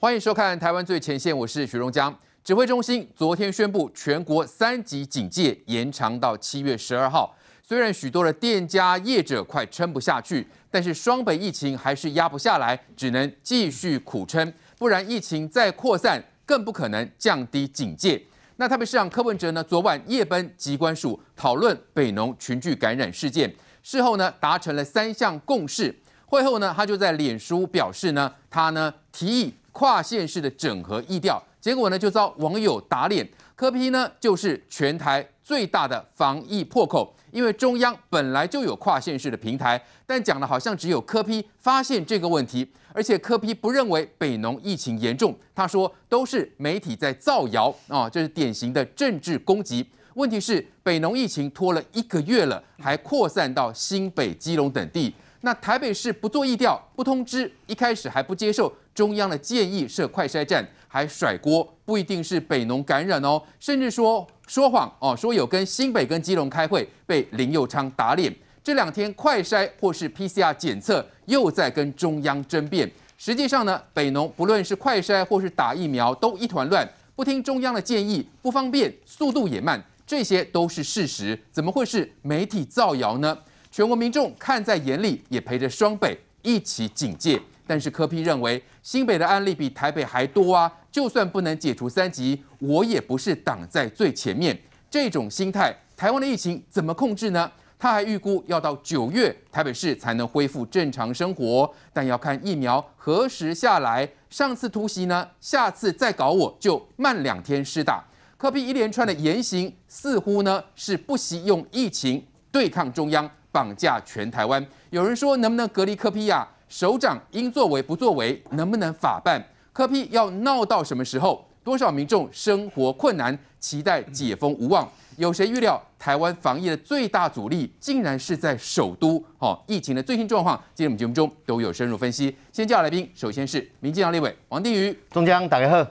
欢迎收看《台湾最前线》，我是徐荣江。指挥中心昨天宣布，全国三级警戒延长到七月十二号。虽然许多的店家业者快撑不下去，但是双北疫情还是压不下来，只能继续苦撑，不然疫情再扩散，更不可能降低警戒。那特别是让柯文哲呢，昨晚夜奔机关署讨论北农群聚感染事件，事后呢达成了三项共识。会后呢，他就在脸书表示呢，他呢提议。跨县市的整合意调，结果呢就遭网友打脸。柯批呢就是全台最大的防疫破口，因为中央本来就有跨县市的平台，但讲的好像只有柯批发现这个问题，而且柯批不认为北农疫情严重，他说都是媒体在造谣啊，这是典型的政治攻击。问题是北农疫情拖了一个月了，还扩散到新北、基隆等地，那台北市不做意调、不通知，一开始还不接受。中央的建议设快筛站，还甩锅，不一定是北农感染哦，甚至说说谎哦，说有跟新北跟基隆开会，被林佑昌打脸。这两天快筛或是 PCR 检测又在跟中央争辩，实际上呢，北农不论是快筛或是打疫苗都一团乱，不听中央的建议，不方便，速度也慢，这些都是事实，怎么会是媒体造谣呢？全国民众看在眼里，也陪着双北一起警戒。但是柯批认为新北的案例比台北还多啊，就算不能解除三级，我也不是挡在最前面。这种心态，台湾的疫情怎么控制呢？他还预估要到九月台北市才能恢复正常生活，但要看疫苗何时下来。上次突袭呢，下次再搞我就慢两天施打。柯批一连串的言行，似乎呢是不惜用疫情对抗中央，绑架全台湾。有人说能不能隔离柯批呀？首长应作为不作为，能不能法办？可批要闹到什么时候？多少民众生活困难，期待解封无望。有谁预料台湾防疫的最大阻力，竟然是在首都？好，疫情的最新状况，今天我们节目中都有深入分析。先叫来宾，首先是民进党立委王定宇，中奖打个呵；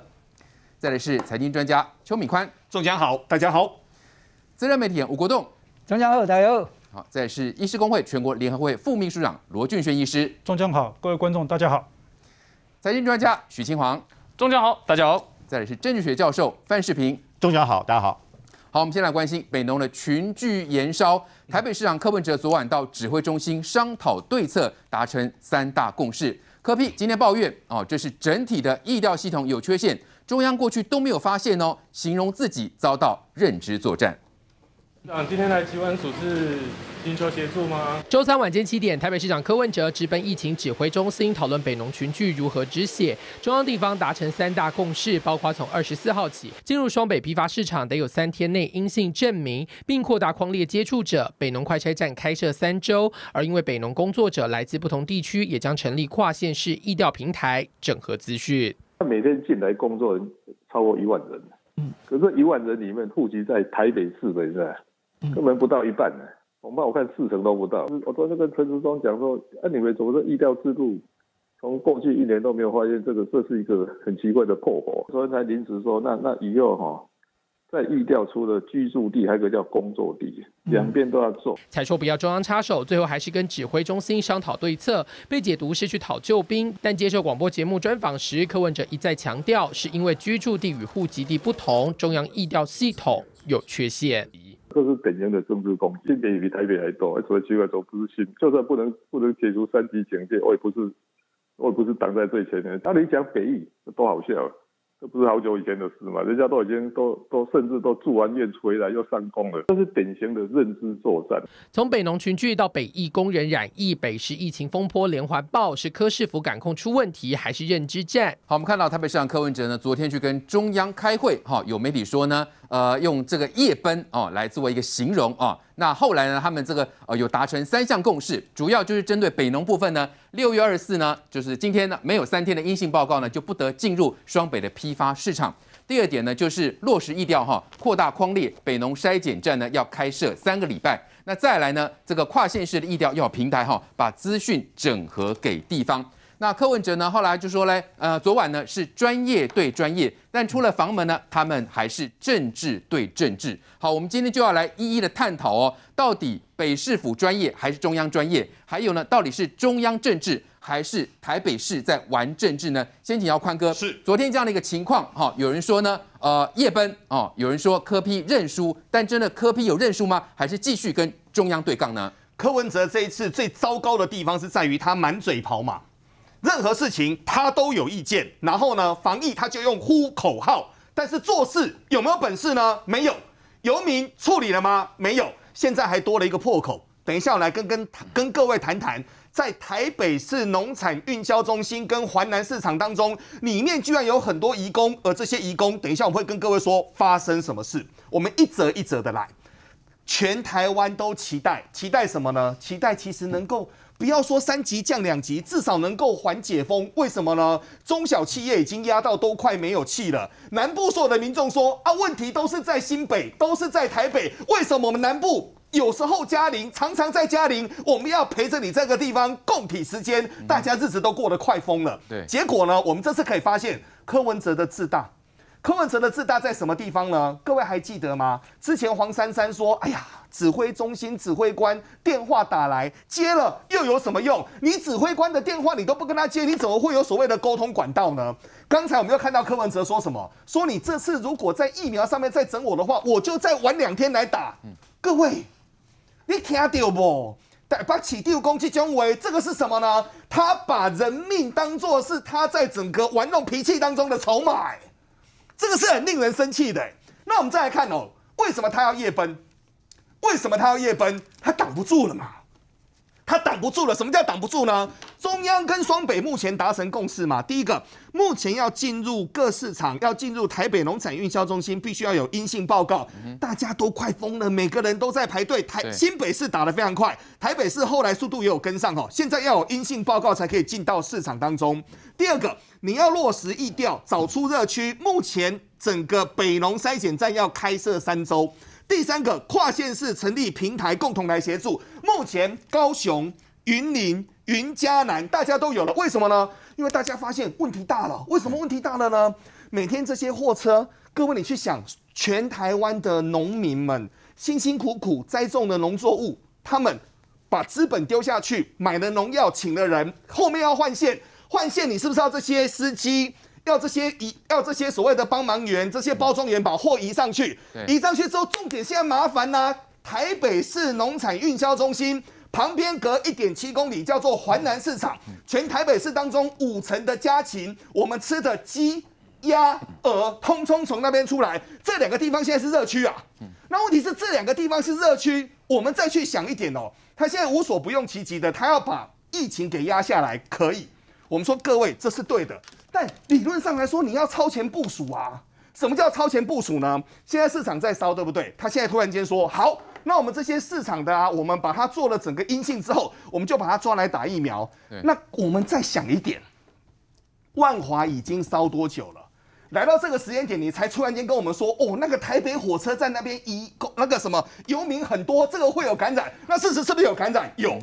再来是财经专家邱敏宽，中奖好，大家好。资深媒体吴国栋，中奖呵，加油。好，再是医师工会全国联合会副秘书长罗俊轩医师，中江好，各位观众大家好。财经专家许清煌，中江好，大家好。再是政治学教授范世平，中江好，大家好。好，我们先来关心北农的群聚燃烧。台北市长柯文哲昨晚到指挥中心商讨对策，达成三大共识。柯 P 今天抱怨，哦，这是整体的议调系统有缺陷，中央过去都没有发现哦，形容自己遭到认知作战。长今天来提问，是寻求协助吗？周三晚间七点，台北市长柯文哲直奔疫情指挥中心，讨论北农群聚如何止血。中央地方达成三大共识，包括从二十四号起进入双北批发市场得有三天内阴性证明，并扩大框列接触者。北农快拆站开设三周，而因为北农工作者来自不同地区，也将成立跨县市疫调平台，整合资讯。他每天进来工作人超过一万人，嗯，可是，一万人里面户籍在台北市的，是吧？根本不到一半呢，恐怕我看四成都不到。我昨天跟陈志忠讲说，按你们怎说，这调制度从过去一年都没有发现这个，这是一个很奇怪的破 h 所以才临时说，那那以后哈，在意调出的居住地还有个叫工作地，两边都要做。才说不要中央插手，最后还是跟指挥中心商讨对策，被解读是去讨救兵。但接受广播节目专访时，柯文哲一再强调，是因为居住地与户籍地不同，中央易调系统有缺陷。这是典型的政治击，金兵也比台北还多。所以，奇怪都不是新，就算不能不能解除三级警戒，我也不是我也不是挡在最前面。那你讲北翼，多好笑。啊。这不是好久以前的事嘛？人家都已经都都甚至都住完院回来又上工了，这是典型的认知作战。从北农群聚到北疫工人染疫，北市疫情风波连环爆，是柯市府感控出问题，还是认知战？好，我们看到台北市长柯文哲呢，昨天去跟中央开会，哈，有媒体说呢，呃，用这个夜奔哦来作为一个形容啊。那后来呢？他们这个呃有达成三项共识，主要就是针对北农部分呢。六月二十四呢，就是今天呢，没有三天的阴性报告呢，就不得进入双北的批发市场。第二点呢，就是落实意调哈，扩大框列北农筛检站呢，要开设三个礼拜。那再来呢，这个跨县市的意调要平台哈，把资讯整合给地方。那柯文哲呢？后来就说嘞，呃，昨晚呢是专业对专业，但出了房门呢，他们还是政治对政治。好，我们今天就要来一一的探讨哦，到底北市府专业还是中央专业？还有呢，到底是中央政治还是台北市在玩政治呢？先请教宽哥。是，昨天这样的一个情况，哈，有人说呢，呃，夜奔哦，有人说柯批认输，但真的柯批有认输吗？还是继续跟中央对杠呢？柯文哲这一次最糟糕的地方是在于他满嘴跑马。任何事情他都有意见，然后呢，防疫他就用呼口号，但是做事有没有本事呢？没有，游民处理了吗？没有，现在还多了一个破口。等一下我来跟跟跟各位谈谈，在台北市农产运销中心跟环南市场当中，里面居然有很多移工，而这些移工，等一下我会跟各位说发生什么事。我们一则一则的来，全台湾都期待，期待什么呢？期待其实能够。不要说三级降两级，至少能够缓解风。为什么呢？中小企业已经压到都快没有气了。南部所有的民众说：“啊，问题都是在新北，都是在台北。为什么我们南部有时候嘉陵常常在嘉陵，我们要陪着你这个地方共体时间，大家日子都过得快疯了。”对，结果呢？我们这次可以发现柯文哲的自大。柯文哲的自大在什么地方呢？各位还记得吗？之前黄珊珊说：“哎呀，指挥中心指挥官电话打来，接了又有什么用？你指挥官的电话你都不跟他接，你怎么会有所谓的沟通管道呢？”刚才我们又看到柯文哲说什么：“说你这次如果在疫苗上面再整我的话，我就再晚两天来打。”各位，你听到不？但不起第五攻击，姜维，这个是什么呢？他把人命当作是他在整个玩弄脾气当中的筹码。这个是很令人生气的。那我们再来看哦，为什么他要夜奔？为什么他要夜奔？他挡不住了嘛？他挡不住了，什么叫挡不住呢？中央跟双北目前达成共识嘛。第一个，目前要进入各市场，要进入台北农产运销中心，必须要有阴性报告。大家都快疯了，每个人都在排队。台新北市打得非常快，台北市后来速度也有跟上哦。现在要有阴性报告才可以进到市场当中。第二个，你要落实疫调，找出热区。目前整个北农筛检站要开设三周。第三个跨县市成立平台，共同来协助。目前高雄、云林、云嘉南大家都有了，为什么呢？因为大家发现问题大了。为什么问题大了呢？每天这些货车，各位你去想，全台湾的农民们辛辛苦苦栽种的农作物，他们把资本丢下去，买了农药，请了人，后面要换线，换线你是不是要这些司机？要这些移要这些所谓的帮忙员、这些包装员把货移上去，移上去之后，重点现在麻烦啦！台北市农产运销中心旁边隔一点七公里叫做环南市场，全台北市当中五成的家禽，我们吃的鸡、鸭、鹅通通从那边出来。这两个地方现在是热区啊！那问题是这两个地方是热区，我们再去想一点哦，他现在无所不用其极的，他要把疫情给压下来，可以？我们说各位，这是对的。但理论上来说，你要超前部署啊？什么叫超前部署呢？现在市场在烧，对不对？他现在突然间说：“好，那我们这些市场的啊，我们把它做了整个阴性之后，我们就把它抓来打疫苗。”那我们再想一点，万华已经烧多久了？来到这个时间点，你才突然间跟我们说：“哦，那个台北火车站那边一那个什么游民很多，这个会有感染？”那事实是不是有感染？有。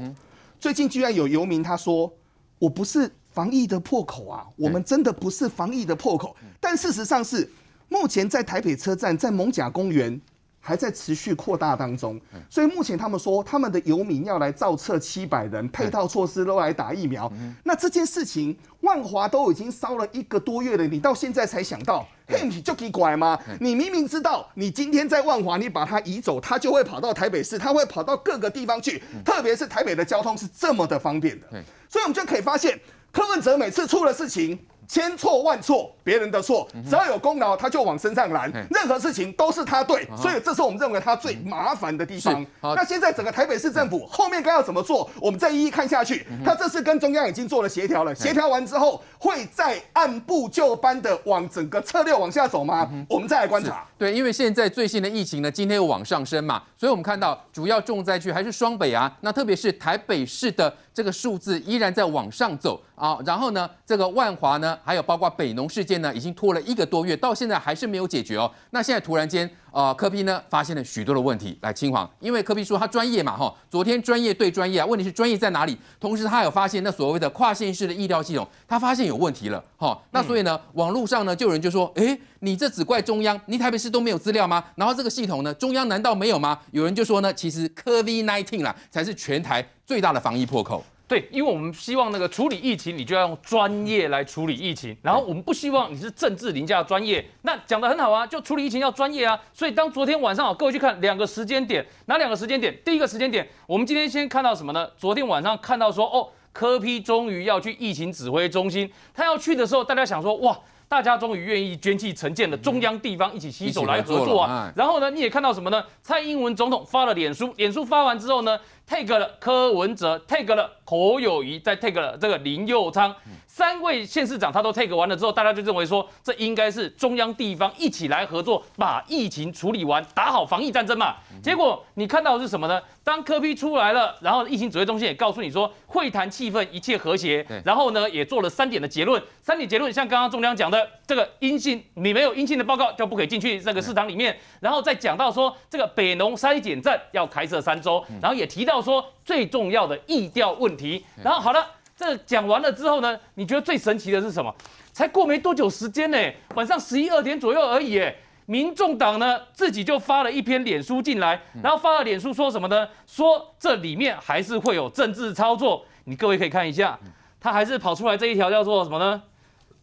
最近居然有游民他说：“我不是。”防疫的破口啊，我们真的不是防疫的破口，但事实上是目前在台北车站、在蒙贾公园还在持续扩大当中。所以目前他们说他们的游民要来造册七百人，配套措施都来打疫苗。那这件事情，万华都已经烧了一个多月了，你到现在才想到嘿，你 m 就给拐吗？你明明知道，你今天在万华，你把它移走，它就会跑到台北市，它会跑到各个地方去，特别是台北的交通是这么的方便的。所以我们就可以发现。柯文哲每次出了事情千错万错，别人的错，只要有功劳他就往身上揽，任何事情都是他对，所以这是我们认为他最麻烦的地方。那现在整个台北市政府后面该要怎么做？我们再一一看下去。他这次跟中央已经做了协调了，协调完之后会再按部就班的往整个策略往下走吗？我们再来观察。对，因为现在最新的疫情呢，今天又往上升嘛，所以我们看到主要重灾区还是双北啊，那特别是台北市的。这个数字依然在往上走啊，然后呢，这个万华呢，还有包括北农事件呢，已经拖了一个多月，到现在还是没有解决哦。那现在突然间。啊，科宾呢发现了许多的问题。来，青黄，因为科宾说他专业嘛，哈，昨天专业对专业啊，问题是专业在哪里？同时他有发现那所谓的跨线式的医疗系统，他发现有问题了，哈，那所以呢，网络上呢就有人就说，诶，你这只怪中央，你台北市都没有资料吗？然后这个系统呢，中央难道没有吗？有人就说呢，其实 COVID nineteen 啦，才是全台最大的防疫破口。对，因为我们希望那个处理疫情，你就要用专业来处理疫情。然后我们不希望你是政治凌驾专业。那讲的很好啊，就处理疫情要专业啊。所以当昨天晚上啊，各位去看两个时间点，哪两个时间点？第一个时间点，我们今天先看到什么呢？昨天晚上看到说，哦，柯批终于要去疫情指挥中心，他要去的时候，大家想说，哇，大家终于愿意捐弃城建的中央地方一起携手来合作啊。然后呢，你也看到什么呢？蔡英文总统发了脸书，脸书发完之后呢？take 了柯文哲，take 了侯友谊，再 take 了这个林佑昌，三位县市长他都 take 完了之后，大家就认为说这应该是中央地方一起来合作，把疫情处理完，打好防疫战争嘛。结果你看到的是什么呢？当柯批出来了，然后疫情指挥中心也告诉你说，会谈气氛一切和谐，然后呢也做了三点的结论，三点结论像刚刚中央讲的，这个阴性你没有阴性的报告就不可以进去这个市场里面，然后再讲到说这个北农筛检站要开设三周，然后也提到。要说最重要的意调问题，然后好了，这讲完了之后呢，你觉得最神奇的是什么？才过没多久时间呢，晚上十一二点左右而已，哎，民众党呢自己就发了一篇脸书进来，然后发了脸书说什么呢？说这里面还是会有政治操作，你各位可以看一下，他还是跑出来这一条叫做什么呢？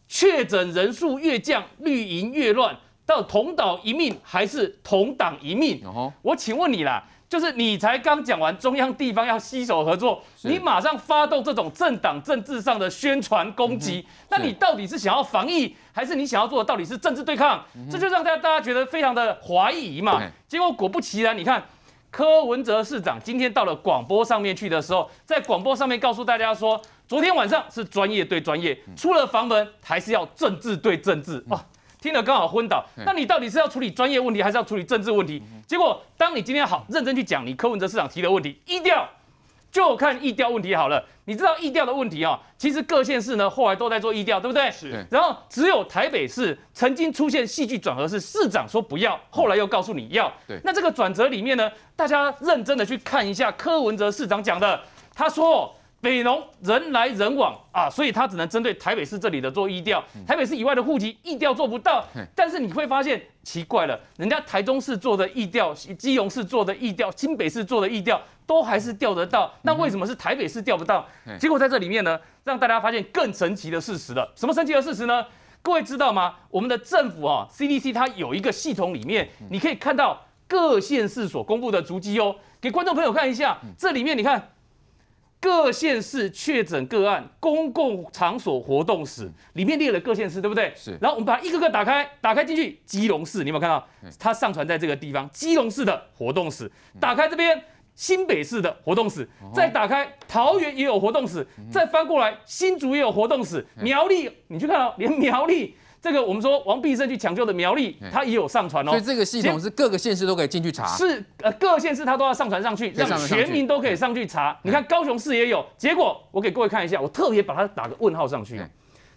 确诊人数越降，绿营越乱，到同党一命还是同党一命？我请问你啦。就是你才刚讲完中央地方要携手合作，你马上发动这种政党政治上的宣传攻击，那你到底是想要防疫，还是你想要做的到底是政治对抗？这就让大大家觉得非常的怀疑嘛。结果果不其然，你看柯文哲市长今天到了广播上面去的时候，在广播上面告诉大家说，昨天晚上是专业对专业，出了房门还是要政治对政治啊。听了刚好昏倒，那你到底是要处理专业问题，还是要处理政治问题？结果，当你今天好认真去讲你柯文哲市长提的问题，意调就看意调问题好了。你知道意调的问题啊？其实各县市呢，后来都在做意调，对不对？是。然后只有台北市曾经出现戏剧转折，是市长说不要，后来又告诉你要。对。那这个转折里面呢，大家认真的去看一下柯文哲市长讲的，他说。北农人来人往啊，所以他只能针对台北市这里的做疫调，台北市以外的户籍疫调做不到。但是你会发现奇怪了，人家台中市做的疫调、基隆市做的疫调、新北市做的疫调，都还是调得到。那为什么是台北市调不到？结果在这里面呢，让大家发现更神奇的事实了。什么神奇的事实呢？各位知道吗？我们的政府哈，CDC 它有一个系统里面，你可以看到各县市所公布的足迹哦。给观众朋友看一下，这里面你看。各县市确诊个案公共场所活动史里面列了各县市，对不对？是。然后我们把它一个个打开，打开进去，基隆市你有没有看到？它上传在这个地方，基隆市的活动史。打开这边，新北市的活动史。再打开桃园也有活动史，再翻过来新竹也有活动史，苗栗你去看哦，连苗栗。这个我们说王必胜去抢救的苗栗，他也有上传哦。所以这个系统是各个县市都可以进去查。是，呃，各县市他都要上传上去，让全民都可以上去查。你看高雄市也有。结果我给各位看一下，我特别把它打个问号上去。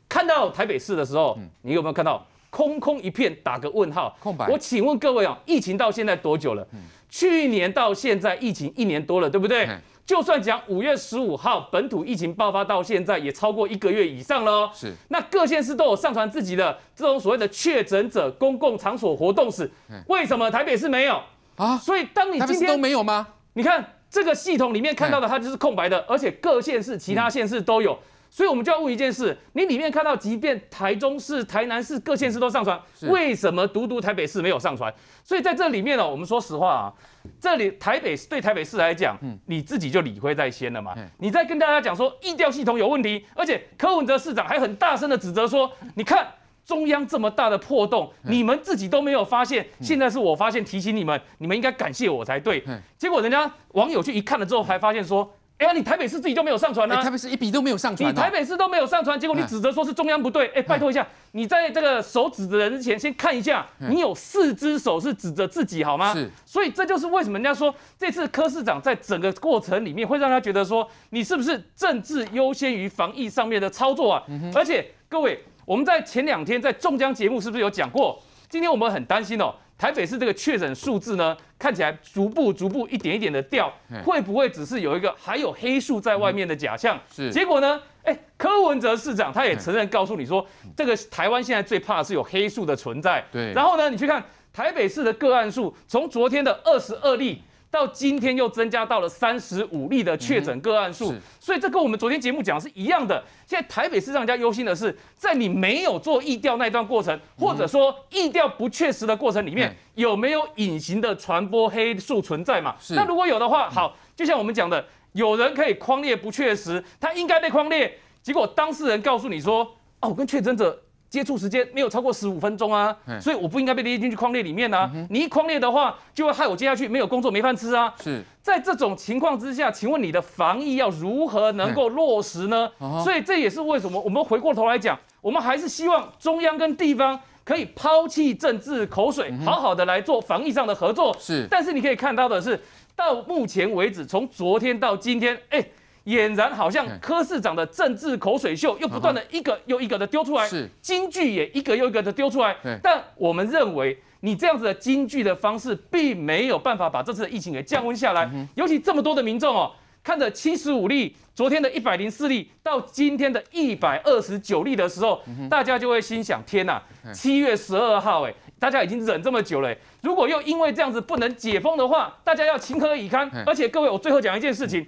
看到台北市的时候，你有没有看到空空一片打个问号？空白。我请问各位啊，疫情到现在多久了？去年到现在疫情一年多了，对不对？就算讲五月十五号本土疫情爆发到现在，也超过一个月以上了。是，那各县市都有上传自己的这种所谓的确诊者公共场所活动史。为什么台北市没有啊？所以当你今天，都没有吗？你看这个系统里面看到的，它就是空白的。而且各县市其他县市都有。所以，我们就要问一件事：你里面看到，即便台中市、台南市各县市都上传，为什么独独台北市没有上传？所以，在这里面呢，我们说实话啊，这里台北市对台北市来讲，你自己就理亏在先了嘛。你在跟大家讲说，疫调系统有问题，而且柯文哲市长还很大声的指责说：“你看中央这么大的破洞，你们自己都没有发现，现在是我发现提醒你们，你们应该感谢我才对。”结果，人家网友去一看了之后，还发现说。哎呀，你台北市自己就没有上传啊？台北市一笔都没有上传。你台北市都没有上传，结果你指责说是中央不对。哎，拜托一下，你在这个手指的人之前先看一下，你有四只手是指着自己好吗？是。所以这就是为什么人家说这次柯市长在整个过程里面会让他觉得说你是不是政治优先于防疫上面的操作啊？而且各位，我们在前两天在中江节目是不是有讲过？今天我们很担心哦。台北市这个确诊数字呢，看起来逐步逐步一点一点的掉，会不会只是有一个还有黑数在外面的假象？是，结果呢？哎，柯文哲市长他也承认，告诉你说，这个台湾现在最怕的是有黑数的存在。对，然后呢？你去看台北市的个案数，从昨天的二十二例。到今天又增加到了三十五例的确诊个案数，所以这跟我们昨天节目讲是一样的。现在台北市长家忧心的是，在你没有做疫调那段过程，或者说疫调不确实的过程里面，有没有隐形的传播黑数存在嘛？那如果有的话，好，就像我们讲的，有人可以框列不确实，他应该被框列，结果当事人告诉你说：“哦，我跟确诊者。”接触时间没有超过十五分钟啊，所以我不应该被列进去框列里面啊。你一框列的话，就会害我接下去没有工作、没饭吃啊。是在这种情况之下，请问你的防疫要如何能够落实呢？所以这也是为什么我们回过头来讲，我们还是希望中央跟地方可以抛弃政治口水，好好的来做防疫上的合作。是，但是你可以看到的是，到目前为止，从昨天到今天，哎。俨然好像柯市长的政治口水秀，又不断的一个又一个的丢出来，是金句也一个又一个的丢出来。但我们认为，你这样子的金句的方式，并没有办法把这次的疫情给降温下来。尤其这么多的民众哦，看着七十五例，昨天的一百零四例，到今天的一百二十九例的时候，大家就会心想：天啊，七月十二号，哎，大家已经忍这么久了，如果又因为这样子不能解封的话，大家要情何以堪？而且各位，我最后讲一件事情。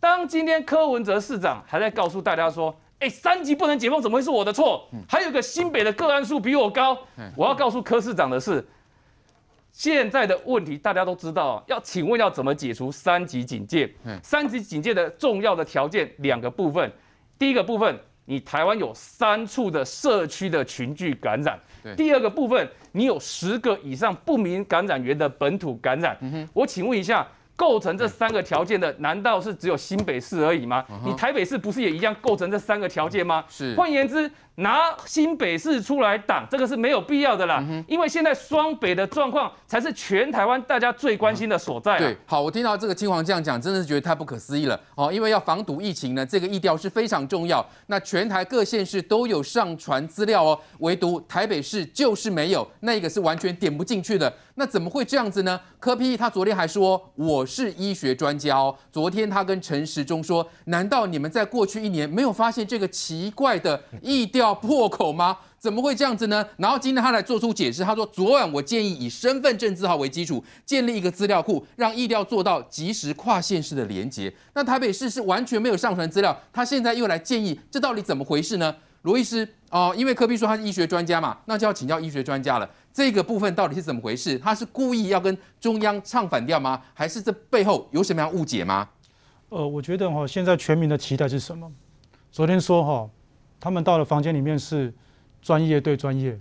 当今天柯文哲市长还在告诉大家说：“哎，三级不能解封，怎么会是我的错？”还有个新北的个案数比我高。我要告诉柯市长的是，现在的问题大家都知道。要请问要怎么解除三级警戒？三级警戒的重要的条件两个部分，第一个部分，你台湾有三处的社区的群聚感染。第二个部分，你有十个以上不明感染源的本土感染。嗯我请问一下。构成这三个条件的，难道是只有新北市而已吗？你台北市不是也一样构成这三个条件吗？是。换言之。拿新北市出来挡，这个是没有必要的啦，因为现在双北的状况才是全台湾大家最关心的所在。对，好，我听到这个青黄这样讲，真的是觉得太不可思议了。哦，因为要防堵疫情呢，这个疫调是非常重要。那全台各县市都有上传资料哦，唯独台北市就是没有，那个是完全点不进去的。那怎么会这样子呢？柯 P 他昨天还说我是医学专家哦，昨天他跟陈时中说，难道你们在过去一年没有发现这个奇怪的疫调？破口吗？怎么会这样子呢？然后今天他来做出解释，他说：“昨晚我建议以身份证字号为基础建立一个资料库，让意料做到及时跨县市的连接。”那台北市是完全没有上传资料，他现在又来建议，这到底怎么回事呢？罗医师哦，因为科比说他是医学专家嘛，那就要请教医学专家了。这个部分到底是怎么回事？他是故意要跟中央唱反调吗？还是这背后有什么样误解吗？呃，我觉得哈，现在全民的期待是什么？昨天说哈。他们到了房间里面是专业对专业，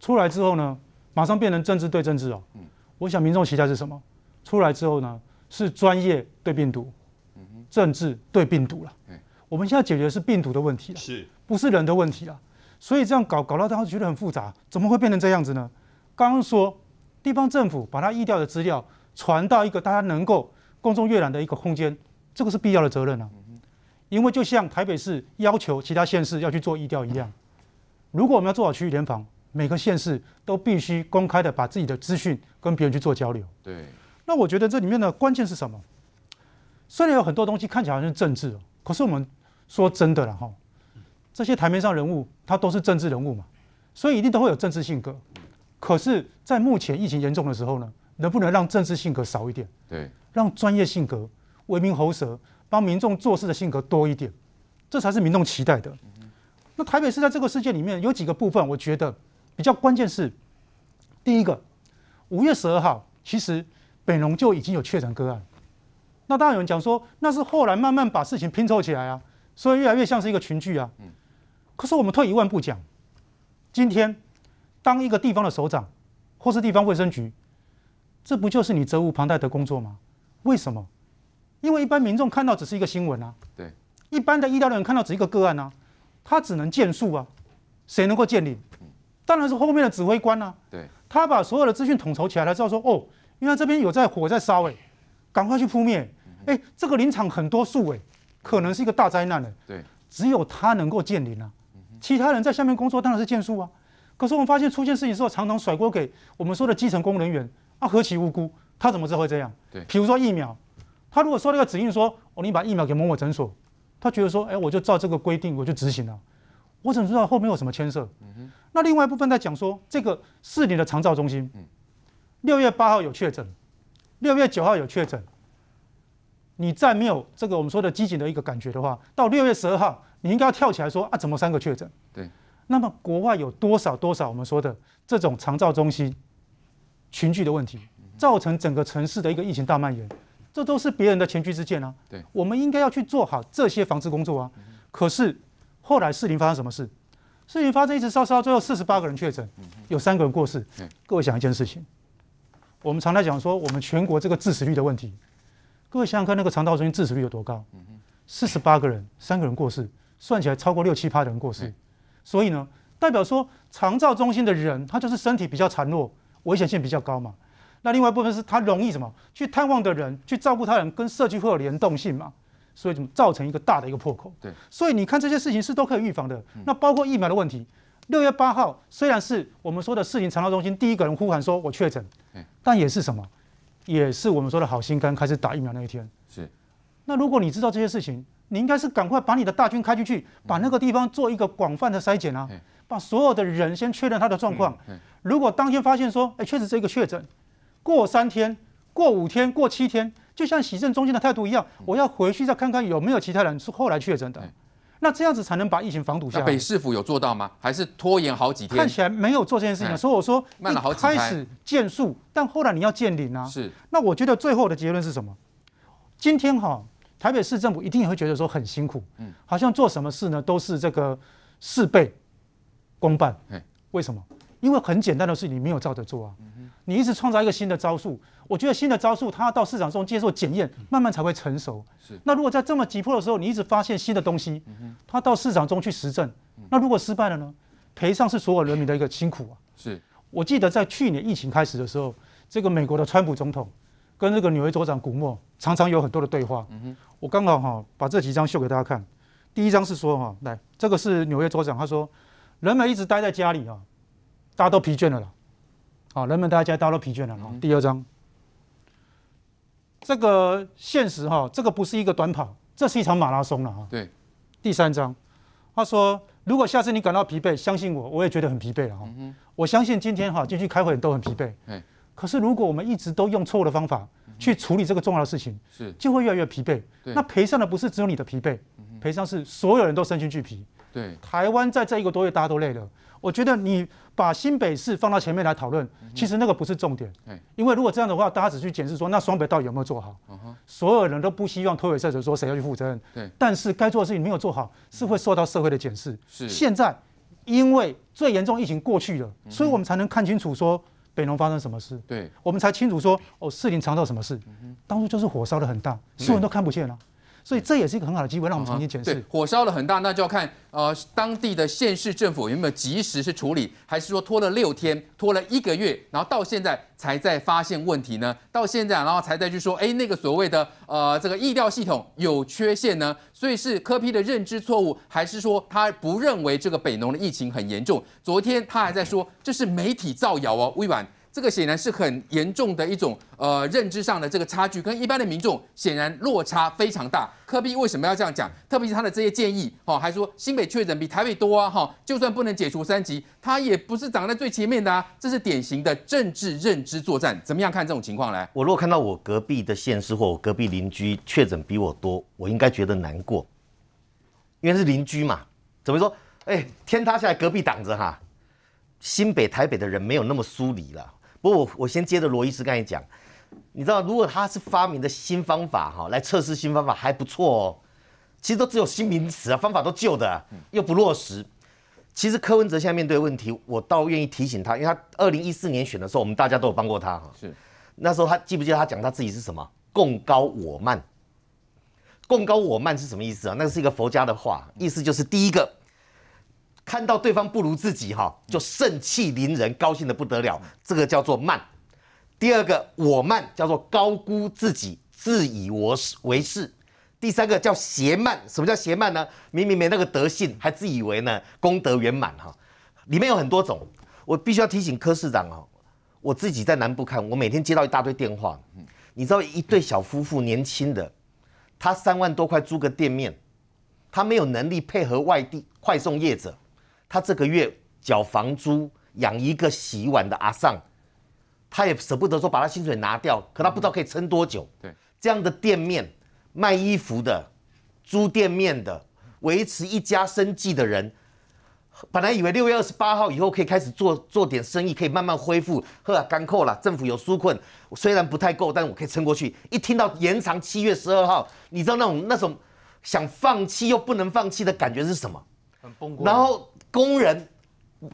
出来之后呢，马上变成政治对政治哦。我想民众期待是什么？出来之后呢，是专业对病毒，政治对病毒了。我们现在解决是病毒的问题了，不是人的问题了。所以这样搞搞到大家觉得很复杂，怎么会变成这样子呢？刚刚说地方政府把他溢掉的资料传到一个大家能够公众阅览的一个空间，这个是必要的责任啊。因为就像台北市要求其他县市要去做疫调一样，如果我们要做好区域联防，每个县市都必须公开的把自己的资讯跟别人去做交流。对。那我觉得这里面的关键是什么？虽然有很多东西看起来像是政治，可是我们说真的了哈，这些台面上人物他都是政治人物嘛，所以一定都会有政治性格。可是，在目前疫情严重的时候呢，能不能让政治性格少一点？对。让专业性格为民喉舌。帮民众做事的性格多一点，这才是民众期待的。那台北市在这个事件里面有几个部分，我觉得比较关键是：第一个，五月十二号其实北农就已经有确诊个案。那当然有人讲说，那是后来慢慢把事情拼凑起来啊，所以越来越像是一个群聚啊。可是我们退一万步讲，今天当一个地方的首长或是地方卫生局，这不就是你责无旁贷的工作吗？为什么？因为一般民众看到只是一个新闻啊，对，一般的医疗人员看到只是一个个案啊，他只能见树啊，谁能够建立？当然是后面的指挥官啊，对，他把所有的资讯统筹起来，他知道说哦，原来这边有在火在烧哎，赶快去扑灭，哎，这个林场很多树哎，可能是一个大灾难的，对，只有他能够建林啊，其他人在下面工作当然是建树啊，可是我们发现出现事情之后，常常甩锅给我们说的基层工人员，啊，何其无辜，他怎么知道会这样？对，比如说疫苗。他如果说那个指令说：“哦，你把疫苗给某某诊所。”，他觉得说：“哎，我就照这个规定，我就执行了。”，我怎么知道后面有什么牵涉？那另外一部分在讲说，这个市里的长照中心，六月八号有确诊，六月九号有确诊。你再没有这个我们说的机警的一个感觉的话，到六月十二号，你应该要跳起来说：“啊，怎么三个确诊？”对。那么国外有多少多少？我们说的这种长照中心群聚的问题，造成整个城市的一个疫情大蔓延。这都是别人的前车之鉴啊！对，我们应该要去做好这些防治工作啊。可是后来四零发生什么事？四零发生一直烧烧到最后四十八个人确诊，有三个人过世。各位想一件事情，我们常来讲说我们全国这个致死率的问题。各位想想看，那个肠道中心致死率有多高？四十八个人，三个人过世，算起来超过六七趴的人过世。所以呢，代表说肠道中心的人，他就是身体比较孱弱，危险性比较高嘛。那另外一部分是它容易什么去探望的人去照顾他人跟社区会有联动性嘛，所以怎么造成一个大的一个破口？对，所以你看这些事情是都可以预防的。那包括疫苗的问题，六月八号虽然是我们说的市情肠道中心第一个人呼喊说我确诊，但也是什么，也是我们说的好心肝开始打疫苗那一天。是。那如果你知道这些事情，你应该是赶快把你的大军开出去，把那个地方做一个广泛的筛检啊，把所有的人先确认他的状况。如果当天发现说哎确实是一个确诊。过三天，过五天，过七天，就像行政中心的态度一样，我要回去再看看有没有其他人是后来确诊的，那这样子才能把疫情防堵下来。北市府有做到吗？还是拖延好几天？看起来没有做这件事情，所以我说慢了好几开始建树，但后来你要建林啊。是，那我觉得最后的结论是什么？今天哈，台北市政府一定也会觉得说很辛苦，嗯，好像做什么事呢都是这个事倍功半。为什么？因为很简单的事，情你没有照着做啊。你一直创造一个新的招数，我觉得新的招数它要到市场中接受检验，慢慢才会成熟。是。那如果在这么急迫的时候，你一直发现新的东西，它到市场中去实证，那如果失败了呢？赔上是所有人民的一个辛苦啊。是。我记得在去年疫情开始的时候，这个美国的川普总统跟这个纽约州长古默常常有很多的对话。我刚好哈把这几张秀给大家看。第一张是说哈，来，这个是纽约州长，他说，人们一直待在家里啊，大家都疲倦了啦。好，人们大家大到疲倦了哈。第二章，这个现实哈，这个不是一个短跑，这是一场马拉松了哈。对。第三章，他说，如果下次你感到疲惫，相信我，我也觉得很疲惫了哈。嗯。我相信今天哈进去开会都很疲惫。可是如果我们一直都用错误的方法去处理这个重要的事情，是，就会越来越疲惫。那赔上的不是只有你的疲惫，赔上是所有人都身心俱疲。对，台湾在这一个多月大家都累了。我觉得你把新北市放到前面来讨论，其实那个不是重点。因为如果这样的话，大家只去检视说那双北到底有没有做好，所有人都不希望推诿扯者说谁要去负责任。对，但是该做的事情没有做好，是会受到社会的检视。是，现在因为最严重疫情过去了，所以我们才能看清楚说北农发生什么事。对，我们才清楚说哦，市林藏到什么事，当初就是火烧的很大，所有人都看不见了。所以这也是一个很好的机会，让我们重新检视。对，火烧了很大，那就要看呃当地的县市政府有没有及时是处理，还是说拖了六天，拖了一个月，然后到现在才在发现问题呢？到现在，然后才在去说，哎，那个所谓的呃这个疫调系统有缺陷呢？所以是科批的认知错误，还是说他不认为这个北农的疫情很严重？昨天他还在说这是媒体造谣哦，微软。这个显然是很严重的一种呃认知上的这个差距，跟一般的民众显然落差非常大。科比为什么要这样讲？特别是他的这些建议，哦，还说新北确诊比台北多啊，哈，就算不能解除三级，他也不是长在最前面的啊。这是典型的政治认知作战。怎么样看这种情况呢？我如果看到我隔壁的县市或我隔壁邻居确诊比我多，我应该觉得难过，因为是邻居嘛。怎么说？哎，天塌下来隔壁挡着哈。新北、台北的人没有那么疏离了。不，我我先接着罗医师刚才讲，你知道如果他是发明的新方法哈，来测试新方法还不错哦。其实都只有新名词啊，方法都旧的，又不落实。其实柯文哲现在面对问题，我倒愿意提醒他，因为他二零一四年选的时候，我们大家都有帮过他哈。是，那时候他记不记得他讲他自己是什么？共高我慢。共高我慢是什么意思啊？那个是一个佛家的话，意思就是第一个。看到对方不如自己哈，就盛气凌人，高兴的不得了，这个叫做慢。第二个我慢叫做高估自己，自以为是。第三个叫邪慢，什么叫邪慢呢？明明没那个德性，还自以为呢功德圆满哈。里面有很多种，我必须要提醒柯市长啊，我自己在南部看，我每天接到一大堆电话，你知道一对小夫妇年轻的，他三万多块租个店面，他没有能力配合外地快送业者。他这个月缴房租，养一个洗碗的阿尚，他也舍不得说把他薪水拿掉，可他不知道可以撑多久。对，这样的店面卖衣服的，租店面的，维持一家生计的人，本来以为六月二十八号以后可以开始做做点生意，可以慢慢恢复，呵、了干扣了，政府有纾困，虽然不太够，但我可以撑过去。一听到延长七月十二号，你知道那种那种想放弃又不能放弃的感觉是什么？很崩溃。然后。工人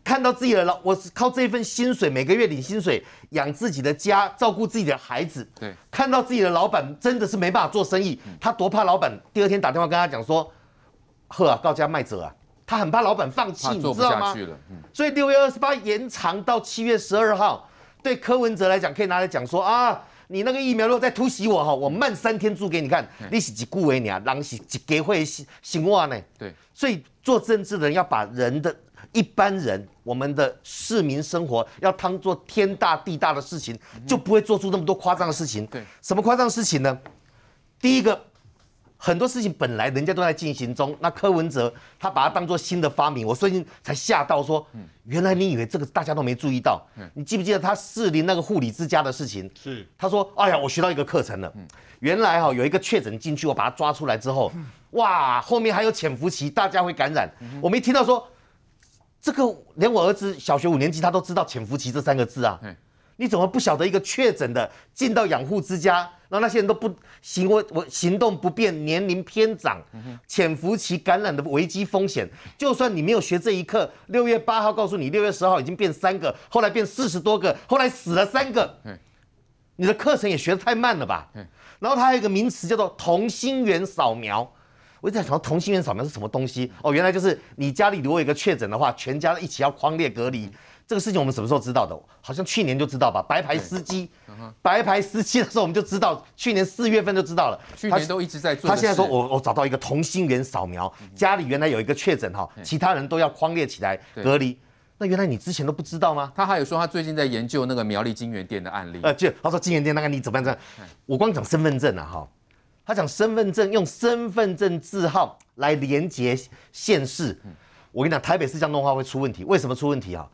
看到自己的老，我是靠这份薪水，每个月领薪水养自己的家，照顾自己的孩子。对，看到自己的老板真的是没办法做生意，他多怕老板第二天打电话跟他讲说：“呵啊，告家卖折啊！”他很怕老板放弃，你知道吗？所以六月二十八延长到七月十二号，对柯文哲来讲可以拿来讲说啊，你那个疫苗如果再突袭我哈，我慢三天租给你看。你是顾为你啊，人是一家会醒生活呢。对，所以。做政治的人要把人的一般人，我们的市民生活要当做天大地大的事情，就不会做出那么多夸张的事情。对，什么夸张事情呢？第一个。很多事情本来人家都在进行中，那柯文哲他把它当做新的发明，我最近才吓到说，原来你以为这个大家都没注意到，你记不记得他士林那个护理之家的事情？是他说，哎呀，我学到一个课程了，原来哈有一个确诊进去，我把它抓出来之后，哇，后面还有潜伏期，大家会感染。我没听到说这个，连我儿子小学五年级他都知道潜伏期这三个字啊。你怎么不晓得一个确诊的进到养护之家，然后那些人都不行，为我行动不便，年龄偏长，潜伏期感染的危机风险。就算你没有学这一课，六月八号告诉你，六月十号已经变三个，后来变四十多个，后来死了三个。嗯，你的课程也学得太慢了吧？嗯。然后他还有一个名词叫做同心圆扫描，我一直在想，同心圆扫描是什么东西？哦，原来就是你家里如果有一个确诊的话，全家一起要框列隔离。这个事情我们什么时候知道的？好像去年就知道吧。白牌司机，白牌司机的时候我们就知道，去年四月份就知道了。去年都一直在做。他现在说，我我找到一个同心圆扫描，家里原来有一个确诊哈，其他人都要框列起来隔离。那原来你之前都不知道吗？他还有说他最近在研究那个苗栗金源店的案例。呃，就他说金源店那个你怎么样？这样，我光讲身份证啊哈，他讲身份证用身份证字号来连接县市。我跟你讲，台北市这样弄话会出问题。为什么出问题啊？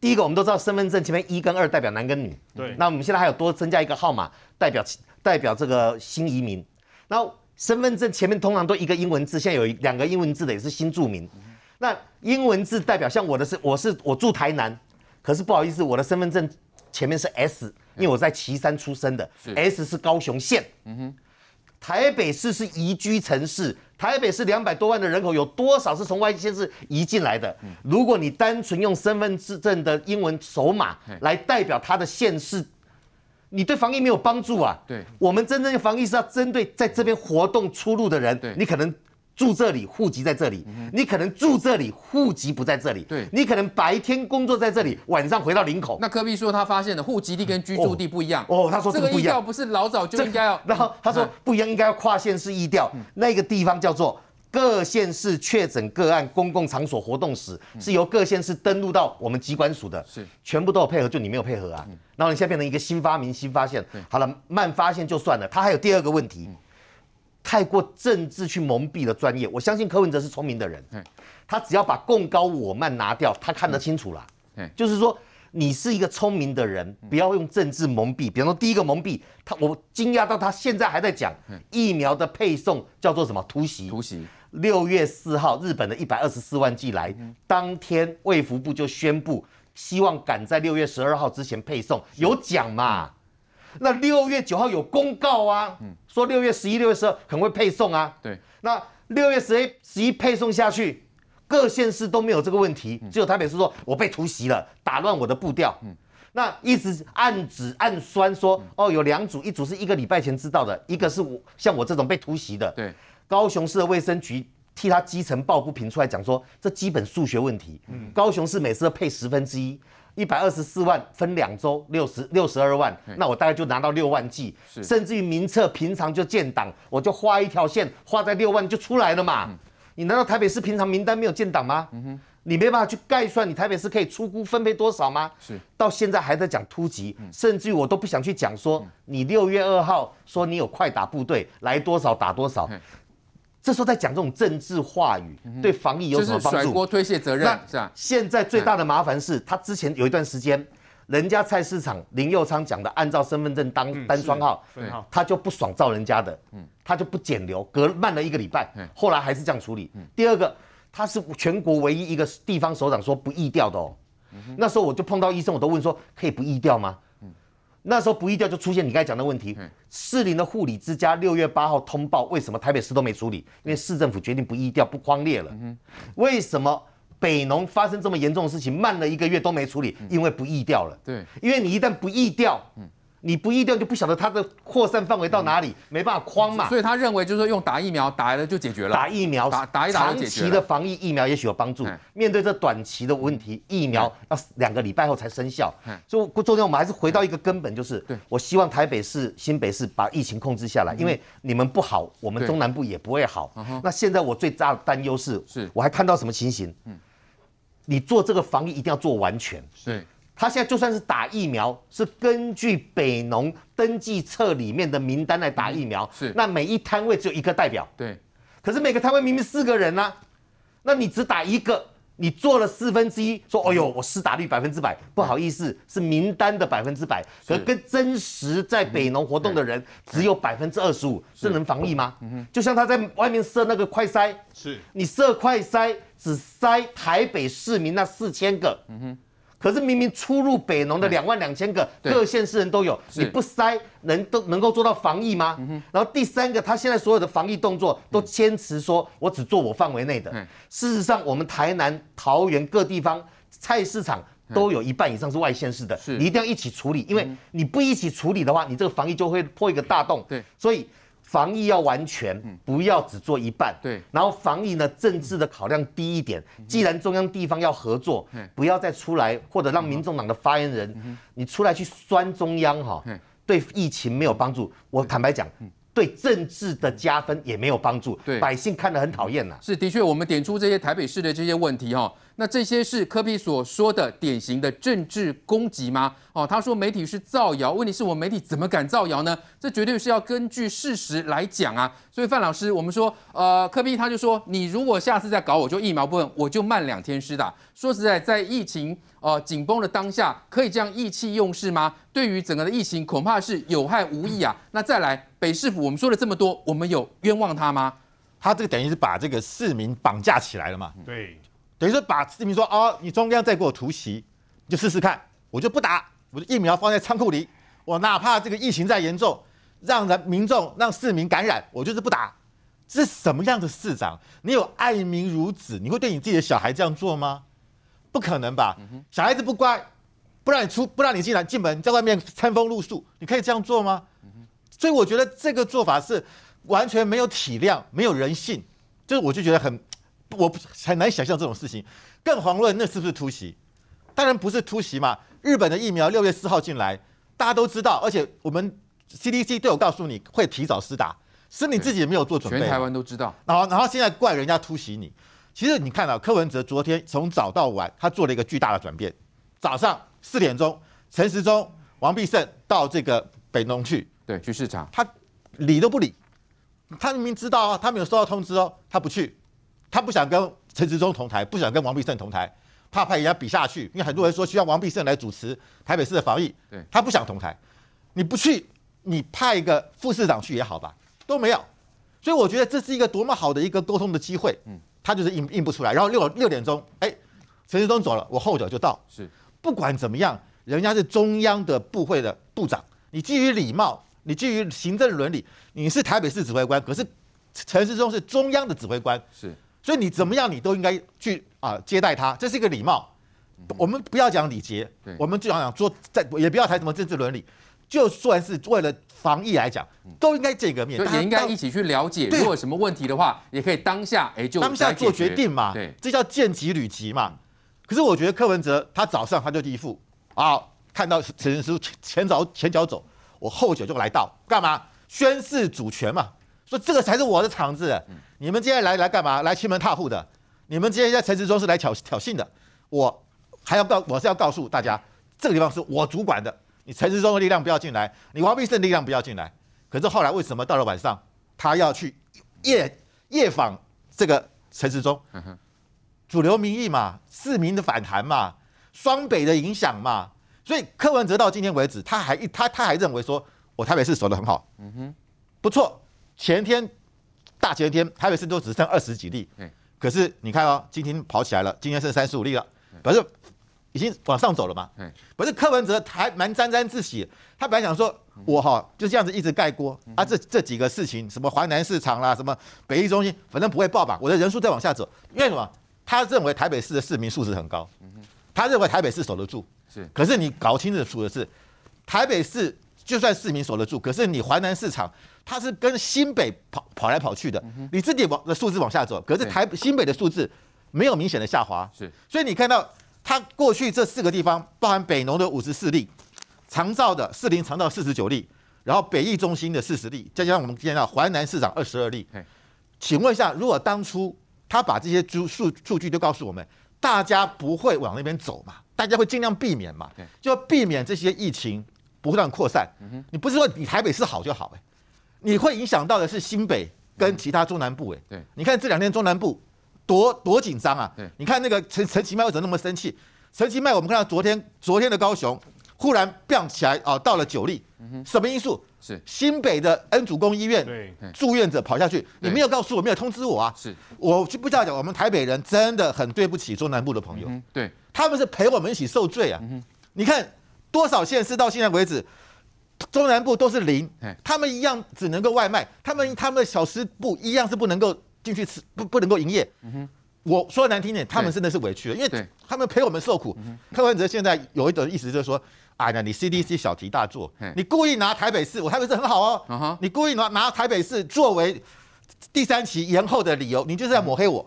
第一个我们都知道身份证前面一跟二代表男跟女，对。那我们现在还有多增加一个号码代表代表这个新移民。那身份证前面通常都一个英文字，现在有两个英文字的也是新住民。那英文字代表像我的是我是我住台南，可是不好意思我的身份证前面是 S，因为我在旗山出生的，S 是高雄县。嗯哼，台北市是宜居城市。台北市两百多万的人口，有多少是从外县市移进来的？如果你单纯用身份证的英文手码来代表他的县市，你对防疫没有帮助啊！对，我们真正防疫是要针对在这边活动出入的人。你可能。住这里，户籍在这里，你可能住这里，户籍不在这里。对，你可能白天工作在这里，晚上回到林口。那科比说他发现了户籍地跟居住地不一样。哦，他说这个不一样，不是老早就应该要。然后他说不一样，应该要跨县市意调。那个地方叫做各县市确诊个案公共场所活动史是由各县市登录到我们机关署的，是全部都有配合，就你没有配合啊。然后你现在变成一个新发明、新发现，好了，慢发现就算了。他还有第二个问题。太过政治去蒙蔽的专业，我相信柯文哲是聪明的人。他只要把共高我慢拿掉，他看得清楚了。就是说你是一个聪明的人，不要用政治蒙蔽。比方说第一个蒙蔽他，我惊讶到他现在还在讲疫苗的配送叫做什么突袭？突袭。六月四号日本的一百二十四万剂来，当天卫福部就宣布希望赶在六月十二号之前配送，有奖嘛？那六月九号有公告啊，嗯，说六月十一、六月十二很会配送啊。对，那六月十一十一配送下去，各县市都没有这个问题，只有台北市说我被突袭了，打乱我的步调。嗯，那一直暗指暗酸说，哦，有两组，一组是一个礼拜前知道的，一个是我像我这种被突袭的。对，高雄市的卫生局替他基层抱不平出来讲说，这基本数学问题。嗯，高雄市每次都配十分之一。一百二十四万分两周六十六十二万，那我大概就拿到六万剂。甚至于名册平常就建档，我就画一条线画在六万就出来了嘛。你难道台北市平常名单没有建档吗？你没办法去概算你台北市可以出估分配多少吗？是到现在还在讲突击，甚至于我都不想去讲说你六月二号说你有快打部队来多少打多少。这时候在讲这种政治话语，对防疫有什么帮助？甩锅推卸责任。那现在最大的麻烦是他之前有一段时间，人家菜市场林佑昌讲的，按照身份证当单双号，他就不爽照人家的，他就不减流，隔慢了一个礼拜，后来还是这样处理。第二个，他是全国唯一一个地方首长说不易掉的哦。那时候我就碰到医生，我都问说可以不易掉吗？那时候不易调就出现你刚才讲的问题。士林的护理之家六月八号通报，为什么台北市都没处理？因为市政府决定不易调，不慌列了。嗯，为什么北农发生这么严重的事情，慢了一个月都没处理？因为不易调了。对，因为你一旦不易调，嗯。你不一定就不晓得它的扩散范围到哪里，没办法框嘛。所以他认为就是说用打疫苗打了就解决了。打疫苗，打打一打长期的防疫疫苗也许有帮助。面对这短期的问题，疫苗要两个礼拜后才生效。所以重点我们还是回到一个根本，就是我希望台北市、新北市把疫情控制下来，因为你们不好，我们中南部也不会好。那现在我最大的担忧是，是我还看到什么情形？嗯，你做这个防疫一定要做完全。是。他现在就算是打疫苗，是根据北农登记册里面的名单来打疫苗。是，那每一摊位只有一个代表。对。可是每个摊位明明四个人呢，那你只打一个，你做了四分之一，说：“哎呦，我施打率百分之百。”不好意思，是名单的百分之百，可跟真实在北农活动的人只有百分之二十五，是能防疫吗？嗯哼。就像他在外面设那个快筛，是你设快筛只筛台北市民那四千个。嗯哼。可是明明出入北农的两万两千个各县市人都有，你不塞能都能够做到防疫吗？然后第三个，他现在所有的防疫动作都坚持说，我只做我范围内的。事实上，我们台南、桃园各地方菜市场都有一半以上是外县市的，你一定要一起处理，因为你不一起处理的话，你这个防疫就会破一个大洞。对，所以。防疫要完全，不要只做一半。对，然后防疫呢，政治的考量低一点。既然中央地方要合作，不要再出来或者让民众党的发言人，你出来去酸中央哈，对疫情没有帮助。我坦白讲，对政治的加分也没有帮助。对，百姓看得很讨厌呐。是，的确，我们点出这些台北市的这些问题哈。那这些是科比所说的典型的政治攻击吗？哦，他说媒体是造谣，问题是我媒体怎么敢造谣呢？这绝对是要根据事实来讲啊。所以范老师，我们说，呃，科比他就说，你如果下次再搞，我就疫苗不分我就慢两天施打。说实在，在疫情呃紧绷的当下，可以这样意气用事吗？对于整个的疫情，恐怕是有害无益啊。那再来，北市府，我们说了这么多，我们有冤枉他吗？他这个等于是把这个市民绑架起来了嘛？对。等于说，把市民说哦，你中央再给我突袭，你就试试看，我就不打，我的疫苗放在仓库里，我哪怕这个疫情再严重，让人民众让市民感染，我就是不打，是什么样的市长？你有爱民如子？你会对你自己的小孩这样做吗？不可能吧？小孩子不乖，不让你出，不让你进来进门，在外面餐风露宿，你可以这样做吗？所以我觉得这个做法是完全没有体谅，没有人性，就是我就觉得很。我很难想象这种事情，更遑论那是不是突袭？当然不是突袭嘛！日本的疫苗六月四号进来，大家都知道，而且我们 CDC 都有告诉你会提早施打，是你自己没有做准备。全台湾都知道。然后，然后现在怪人家突袭你，其实你看到柯文哲昨天从早到晚，他做了一个巨大的转变。早上四点钟，陈时中、王必胜到这个北农去，对，去视察。他理都不理，他明明知道啊，他没有收到通知哦，他不去。他不想跟陈时中同台，不想跟王必胜同台，怕派人家比下去。因为很多人说需要王必胜来主持台北市的防疫，对，他不想同台。你不去，你派一个副市长去也好吧，都没有。所以我觉得这是一个多么好的一个沟通的机会。嗯，他就是印印不出来。然后六六点钟，哎，陈时中走了，我后脚就到。是，不管怎么样，人家是中央的部会的部长，你基于礼貌，你基于行政伦理，你是台北市指挥官，可是陈时中是中央的指挥官。是。所以你怎么样，你都应该去啊接待他，这是一个礼貌。我们不要讲礼节，我们就想讲做在，也不要谈什么政治伦理。就算是为了防疫来讲，都应该见个面，也应该一起去了解。如果什么问题的话，也可以当下哎就当下做决定嘛。对，这叫见机履机嘛。可是我觉得柯文哲他早上他就一副啊，看到陈时前脚前脚走，我后脚就来到，干嘛宣誓主权嘛。说这个才是我的场子，你们今天来来干嘛？来欺门踏户的？你们今天在陈时中是来挑挑衅的。我还要告，我是要告诉大家，这个地方是我主管的。你陈时中的力量不要进来，你王必胜的力量不要进来。可是后来为什么到了晚上，他要去夜夜访这个陈时中？主流民意嘛，市民的反弹嘛，双北的影响嘛。所以柯文哲到今天为止，他还他他还认为说，我台北市守得很好。嗯哼，不错。前天大前天台北市都只剩二十几例，可是你看哦，今天跑起来了，今天剩三十五例了，反正已经往上走了嘛，可是柯文哲还蛮沾沾自喜，他本来想说，我哈就这样子一直盖锅啊，这这几个事情，什么华南市场啦，什么北医中心，反正不会爆吧，我的人数在往下走，因为什么？他认为台北市的市民素质很高，他认为台北市守得住，是，可是你搞清楚的是，台北市就算市民守得住，可是你华南市场。它是跟新北跑跑来跑去的，你自己往的数字往下走，可是台新北的数字没有明显的下滑，是，所以你看到它过去这四个地方，包含北农的五十四例，长照的四零，长照四十九例，然后北艺中心的四十例，再加上我们今天到淮南市长二十二例。请问一下，如果当初他把这些数数数据都告诉我们，大家不会往那边走嘛？大家会尽量避免嘛？就要避免这些疫情不断扩散。你不是说你台北市好就好哎？你会影响到的是新北跟其他中南部，哎，对，你看这两天中南部，多多紧张啊，对，你看那个陈陈其迈为什么那么生气？陈其迈，我们看到昨天昨天的高雄忽然飙起来啊，到了九例，什么因素？是新北的恩主公医院，住院者跑下去，你没有告诉我，没有通知我啊，是，我就不道讲，我们台北人真的很对不起中南部的朋友，对，他们是陪我们一起受罪啊，你看多少县市到现在为止。中南部都是零，他们一样只能够外卖，他们他们小吃部一样是不能够进去吃，不不能够营业。我说难听点，他们真的是委屈了，因为他们陪我们受苦。柯文哲现在有一种意思就是说，哎呀，你 CDC 小题大做，你故意拿台北市，我台北市很好哦，你故意拿拿台北市作为第三期延后的理由，你就是在抹黑我，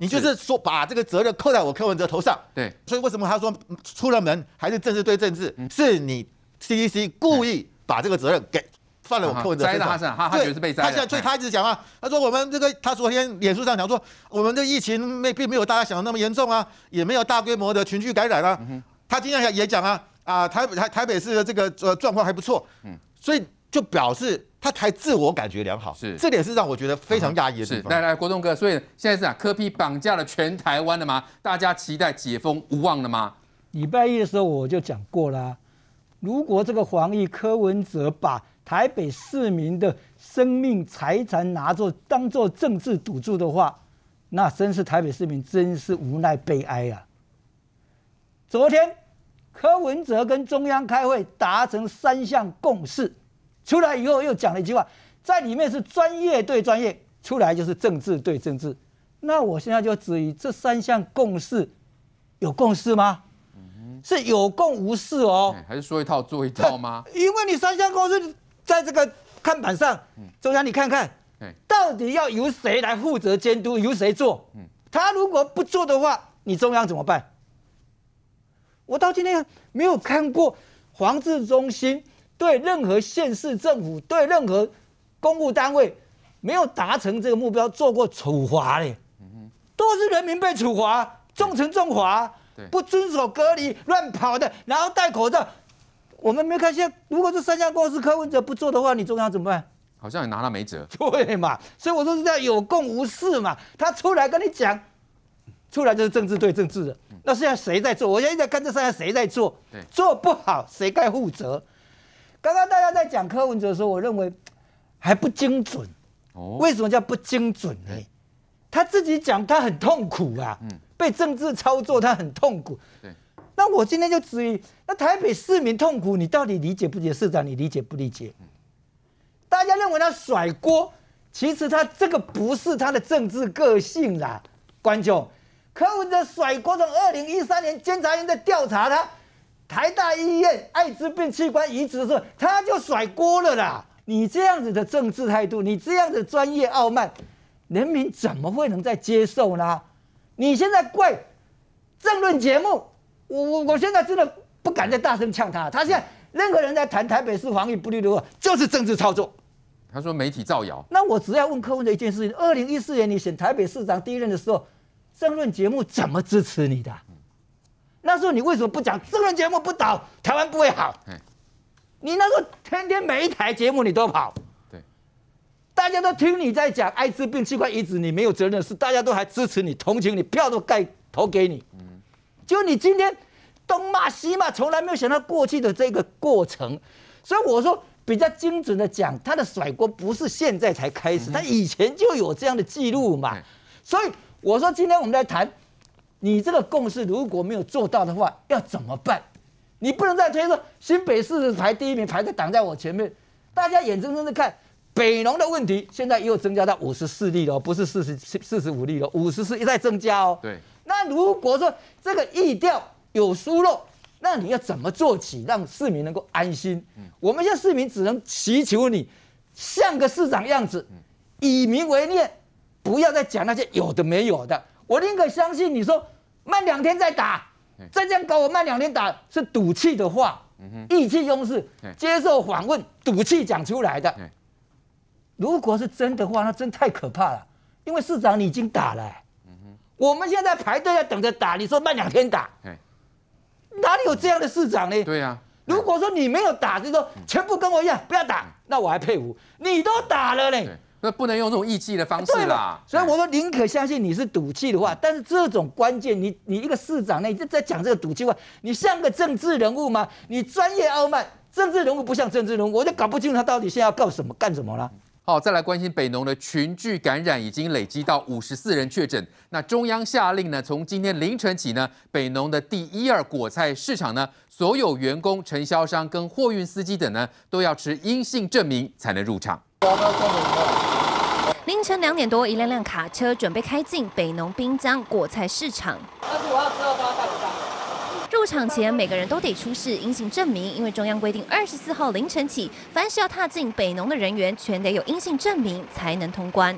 你就是说把这个责任扣在我柯文哲头上。对，所以为什么他说出了门还是政治对政治，是你。CDC 故意把这个责任给放在我柯文哲身上，哈桑，他他觉得是被栽现在最他一直讲啊，他说我们这个，他昨天脸书上讲说，我们这疫情没并没有大家想的那么严重啊，也没有大规模的群聚感染了。他今天也讲啊，啊台台台北市的这个呃状况还不错，嗯，所以就表示他才自我感觉良好，是这点是让我觉得非常讶异的地方。来来，国栋哥，所以现在是啊，科 P 绑架了全台湾了吗？大家期待解封无望了吗？礼拜一的时候我就讲过了。如果这个黄奕柯文哲把台北市民的生命财产拿作当做政治赌注的话，那真是台北市民真是无奈悲哀啊！昨天柯文哲跟中央开会达成三项共识，出来以后又讲了一句话，在里面是专业对专业，出来就是政治对政治。那我现在就质疑这三项共识有共识吗？是有共无事哦，还是说一套做一套吗？因为你三项公司在这个看板上，中央你看看，到底要由谁来负责监督，由谁做？嗯，他如果不做的话，你中央怎么办？我到今天没有看过黄志中心对任何县市政府、对任何公务单位没有达成这个目标做过处罚的，都是人民被处罚，重惩重罚。不遵守隔离、乱跑的，然后戴口罩，我们没看。现在，如果是三家公司柯文哲不做的话，你中央怎么办？好像你拿他没辙。对嘛？所以我说是要有共无事嘛。他出来跟你讲，出来就是政治对政治的。那现在谁在做？我现在在看这三家谁在做。做不好谁该负责？刚刚大家在讲柯文哲的时候，我认为 还不精准。哦，为什么叫不精准呢？他自己讲，他很痛苦啊。嗯。被政治操作，他很痛苦。那我今天就质疑：那台北市民痛苦，你到底理解不理解？市长，你理解不理解？大家认为他甩锅，其实他这个不是他的政治个性啦。关众。柯文哲甩锅从二零一三年监察院在调查他台大医院艾滋病器官移植的时候，他就甩锅了啦。你这样子的政治态度，你这样的专业傲慢，人民怎么会能再接受呢？你现在怪政论节目，我我我现在真的不敢再大声呛他。他现在任何人在谈台北市防疫不力的话，就是政治操作。他说媒体造谣，那我只要问客户的一件事情：二零一四年你选台北市长第一任的时候，政论节目怎么支持你的？那时候你为什么不讲政论节目不倒，台湾不会好？你那时候天天每一台节目你都跑。大家都听你在讲艾滋病器官移植，你没有责任是，大家都还支持你、同情你，票都盖投给你。嗯，就你今天东骂西骂，从来没有想到过去的这个过程，所以我说比较精准的讲，他的甩锅不是现在才开始，他以前就有这样的记录嘛。所以我说，今天我们来谈，你这个共识如果没有做到的话，要怎么办？你不能再推说新北市排第一名，排在挡在我前面，大家眼睁睁的看。北农的问题现在又增加到五十四例了，不是四十四十五例了，五十四一再增加哦。对，那如果说这个疫调有疏漏，那你要怎么做起，让市民能够安心？嗯，我们现在市民只能祈求你像个市长样子，以民为念，不要再讲那些有的没有的。我宁可相信你说慢两天再打，再这样搞我慢两天打是赌气的话，嗯意气用事，接受访问赌气讲出来的。如果是真的话，那真太可怕了。因为市长你已经打了，嗯哼，我们现在排队在等着打。你说慢两天打，哪里有这样的市长呢？对呀。如果说你没有打，就说全部跟我一样不要打，那我还佩服。你都打了呢，那不能用那种意气的方式啦。所以，我说，宁可相信你是赌气的话。但是这种关键，你你一个市长呢，在讲这个赌气话，你像个政治人物吗？你专业傲慢，政治人物不像政治人物，我就搞不清楚他到底现在要告什么、干什么了。好，再来关心北农的群聚感染已经累积到五十四人确诊。那中央下令呢，从今天凌晨起呢，北农的第一二果菜市场呢，所有员工、承销商跟货运司机等呢，都要持阴性证明才能入场。凌晨两点多，一辆辆卡车准备开进北农滨江果菜市场。二十五号之后都要戴口入场前，每个人都得出示阴性证明，因为中央规定，二十四号凌晨起，凡是要踏进北农的人员，全得有阴性证明才能通关。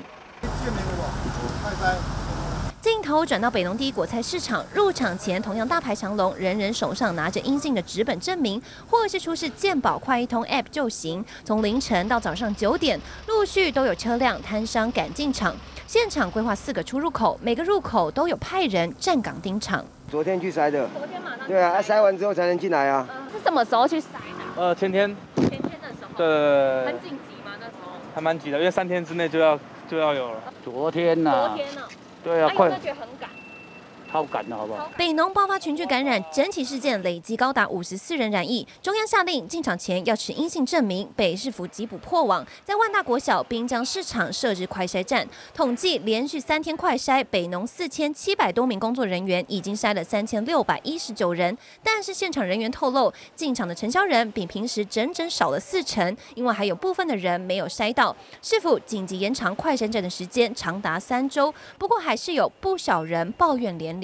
镜头转到北农第一果菜市场，入场前同样大排长龙，人人手上拿着阴性的纸本证明，或是出示健保快一通 App 就行。从凌晨到早上九点，陆续都有车辆、摊商赶进场。现场规划四个出入口，每个入口都有派人站岗盯场。昨天去筛的，昨天马上对啊，筛完之后才能进来啊。是什么时候去筛的？呃，前天，前天的时候，对，很紧急吗？那时候还蛮急的，因为三天之内就要就要有了。昨天呐，昨天呐，对啊，快，他觉得很赶。好紧的好不好？北农爆发群聚感染，整体事件累计高达五十四人染疫。中央下令进场前要持阴性证明。北市府急捕破网，在万大国小、滨江市场设置快筛站。统计连续三天快筛，北农四千七百多名工作人员已经筛了三千六百一十九人。但是现场人员透露，进场的承销人比平时整整少了四成，因为还有部分的人没有筛到。市府紧急延长快筛站的时间长达三周？不过还是有不少人抱怨连。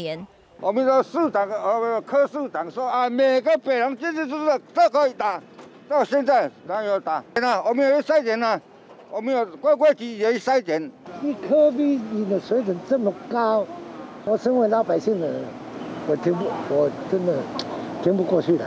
我们说市长，哦，科市长说啊，每个北人真真正正都可以打，到现在哪有打。那我们有赛人呢，我们有乖乖机也有赛人。你科比你的水准这么高，我身为老百姓的，人，我听不，我真的听不过去的。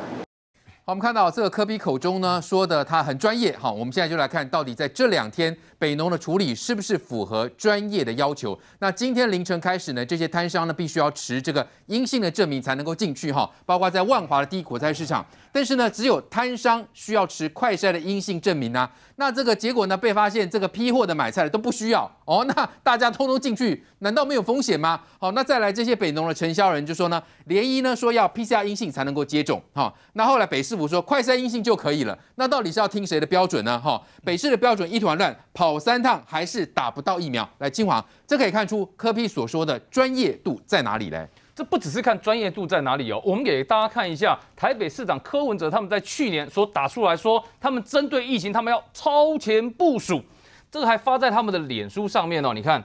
好，我们看到这个科比口中呢说的他很专业。好，我们现在就来看，到底在这两天北农的处理是不是符合专业的要求？那今天凌晨开始呢，这些摊商呢必须要持这个阴性的证明才能够进去哈，包括在万华的低果菜市场。但是呢，只有摊商需要持快筛的阴性证明啊。那这个结果呢，被发现这个批货的买菜的都不需要。哦，那大家通通进去，难道没有风险吗？好，那再来这些北农的承销人就说呢，联医呢说要 PCR 阴性才能够接种，哈，那后来北市府说快筛阴性就可以了，那到底是要听谁的标准呢？哈，北市的标准一团乱，跑三趟还是打不到疫苗。来，金黄，这可以看出柯批所说的专业度在哪里嘞？这不只是看专业度在哪里哦，我们给大家看一下台北市长柯文哲他们在去年所打出来说，他们针对疫情，他们要超前部署。这个还发在他们的脸书上面哦，你看，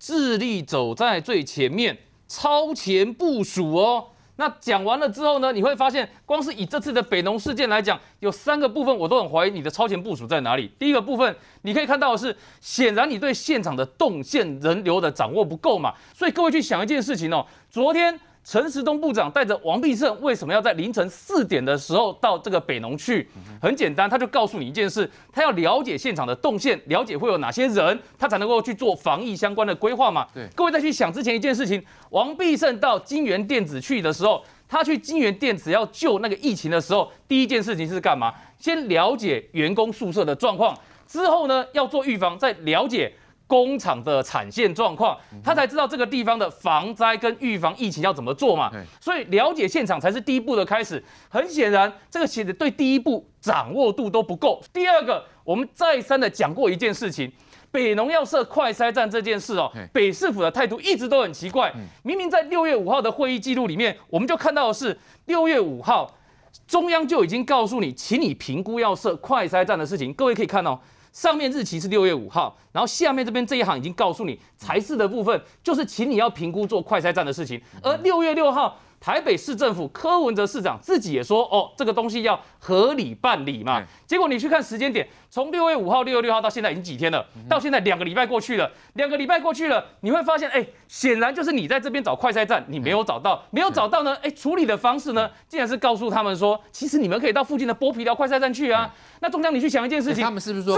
智利走在最前面，超前部署哦。那讲完了之后呢，你会发现，光是以这次的北农事件来讲，有三个部分我都很怀疑你的超前部署在哪里。第一个部分，你可以看到的是，显然你对现场的动线、人流的掌握不够嘛。所以各位去想一件事情哦，昨天。陈时东部长带着王必胜，为什么要在凌晨四点的时候到这个北农去？很简单，他就告诉你一件事：他要了解现场的动线，了解会有哪些人，他才能够去做防疫相关的规划嘛。对，各位再去想之前一件事情：王必胜到金元电子去的时候，他去金元电子要救那个疫情的时候，第一件事情是干嘛？先了解员工宿舍的状况，之后呢，要做预防，再了解。工厂的产线状况，他才知道这个地方的防灾跟预防疫情要怎么做嘛。所以了解现场才是第一步的开始。很显然，这个写的对第一步掌握度都不够。第二个，我们再三的讲过一件事情，北农要设快筛站这件事哦，北市府的态度一直都很奇怪。明明在六月五号的会议记录里面，我们就看到是六月五号，中央就已经告诉你，请你评估要设快筛站的事情。各位可以看到。上面日期是六月五号，然后下面这边这一行已经告诉你才是的部分，就是请你要评估做快拆站的事情，而六月六号。台北市政府柯文哲市长自己也说，哦，这个东西要合理办理嘛。结果你去看时间点，从六月五号、六月六号到现在已经几天了，到现在两个礼拜过去了，两个礼拜过去了，你会发现，哎，显然就是你在这边找快筛站，你没有找到，没有找到呢。哎，处理的方式呢，竟然是告诉他们说，其实你们可以到附近的剥皮寮快筛站去啊。那中央你去想一件事情，他们是不是说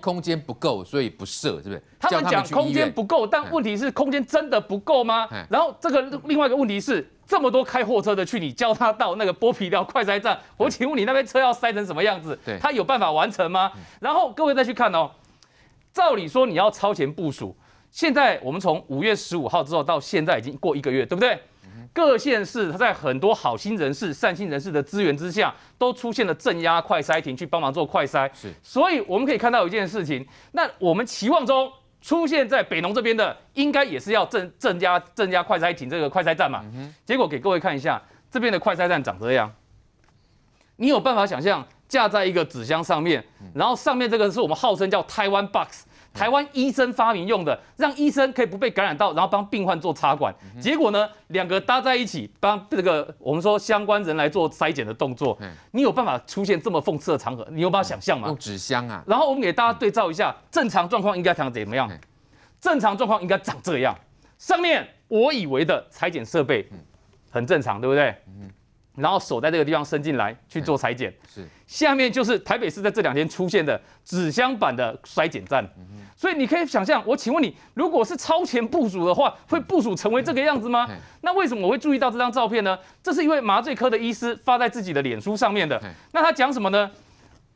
空间不够，所以不设，是不是？他们讲空间不够，但问题是空间真的不够吗？然后这个另外一个问题是。这么多开货车的去，你教他到那个剥皮寮快筛站。我请问你那边车要塞成什么样子？他有办法完成吗？然后各位再去看哦。照理说你要超前部署，现在我们从五月十五号之后到现在已经过一个月，对不对？各县市他在很多好心人士、善心人士的支援之下，都出现了镇压快筛亭去帮忙做快筛。是，所以我们可以看到一件事情。那我们期望中。出现在北农这边的，应该也是要增增加增加快筛亭这个快筛站嘛。结果给各位看一下，这边的快筛站长这样，你有办法想象架在一个纸箱上面，然后上面这个是我们号称叫台湾 box。台湾医生发明用的，让医生可以不被感染到，然后帮病患做插管。结果呢，两个搭在一起，帮这个我们说相关人来做筛检的动作。你有办法出现这么讽刺的场合？你有办法想象吗？用纸箱啊！然后我们给大家对照一下，正常状况应该长怎么样？正常状况应该长这样。上面我以为的裁剪设备，很正常，对不对？然后手在这个地方伸进来去做裁剪，是下面就是台北市在这两天出现的纸箱版的衰减站，所以你可以想象，我请问你，如果是超前部署的话，会部署成为这个样子吗？那为什么我会注意到这张照片呢？这是一位麻醉科的医师发在自己的脸书上面的，那他讲什么呢？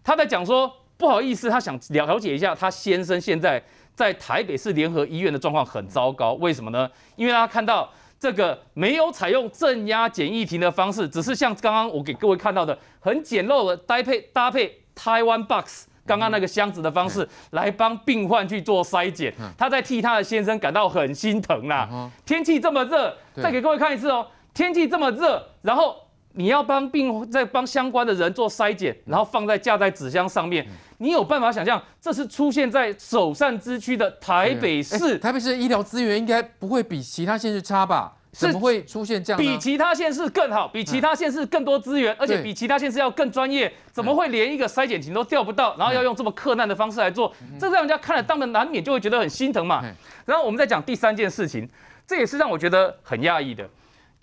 他在讲说，不好意思，他想了解一下他先生现在在台北市联合医院的状况很糟糕，为什么呢？因为他看到。这个没有采用镇压检疫亭的方式，只是像刚刚我给各位看到的很简陋的搭配搭配台湾 box，刚刚那个箱子的方式来帮病患去做筛检，他在替他的先生感到很心疼啦。天气这么热，再给各位看一次哦，天气这么热，然后。你要帮病，在帮相关的人做筛检，然后放在架在纸箱上面。你有办法想象，这是出现在首善之区的台北市？台北市医疗资源应该不会比其他县市差吧？怎么会出现这样？比其他县市更好，比其他县市更多资源，而且比其他县市要更专业。怎么会连一个筛检亭都调不到，然后要用这么困难的方式来做？这让人家看了，当然难免就会觉得很心疼嘛。然后我们再讲第三件事情，这也是让我觉得很讶异的。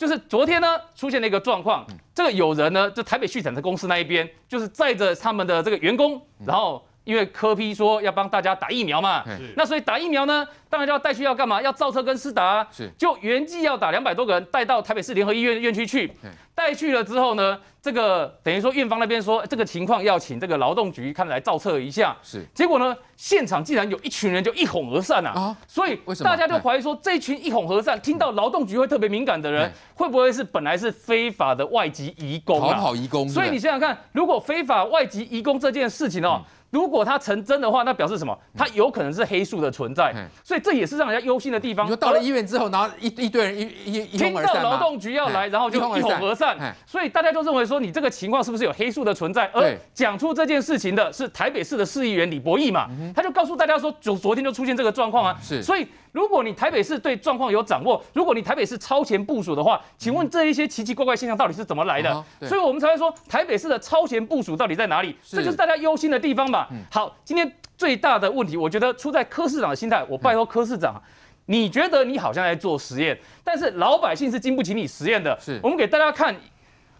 就是昨天呢，出现了一个状况，这个有人呢，就台北畜产的公司那一边，就是载着他们的这个员工，然后。因为柯批说要帮大家打疫苗嘛，那所以打疫苗呢，当然就要带去要干嘛？要照车跟施打，就原计要打两百多个人，带到台北市联合医院院区去。带去了之后呢，这个等于说院方那边说这个情况要请这个劳动局看来照测一下。是，结果呢，现场竟然有一群人就一哄而散啊！啊，所以大家就怀疑说，这群一哄而散，听到劳动局会特别敏感的人，会不会是本来是非法的外籍移工啊？移工，所以你想想看，如果非法外籍移工这件事情哦。如果它成真的话，那表示什么？它有可能是黑素的存在，所以这也是让人家忧心的地方。到了医院之后，然后一一堆人一一一哄而散。听到劳动局要来，然后就一哄而散。所以大家就认为说，你这个情况是不是有黑素的存在？而讲出这件事情的是台北市的市议员李博义嘛，他就告诉大家说，昨昨天就出现这个状况啊。是，所以。如果你台北市对状况有掌握，如果你台北市超前部署的话，请问这一些奇奇怪怪现象到底是怎么来的？所以，我们才会说台北市的超前部署到底在哪里？这就是大家忧心的地方嘛。好，今天最大的问题，我觉得出在柯市长的心态。我拜托柯市长，你觉得你好像在做实验，但是老百姓是经不起你实验的。是我们给大家看，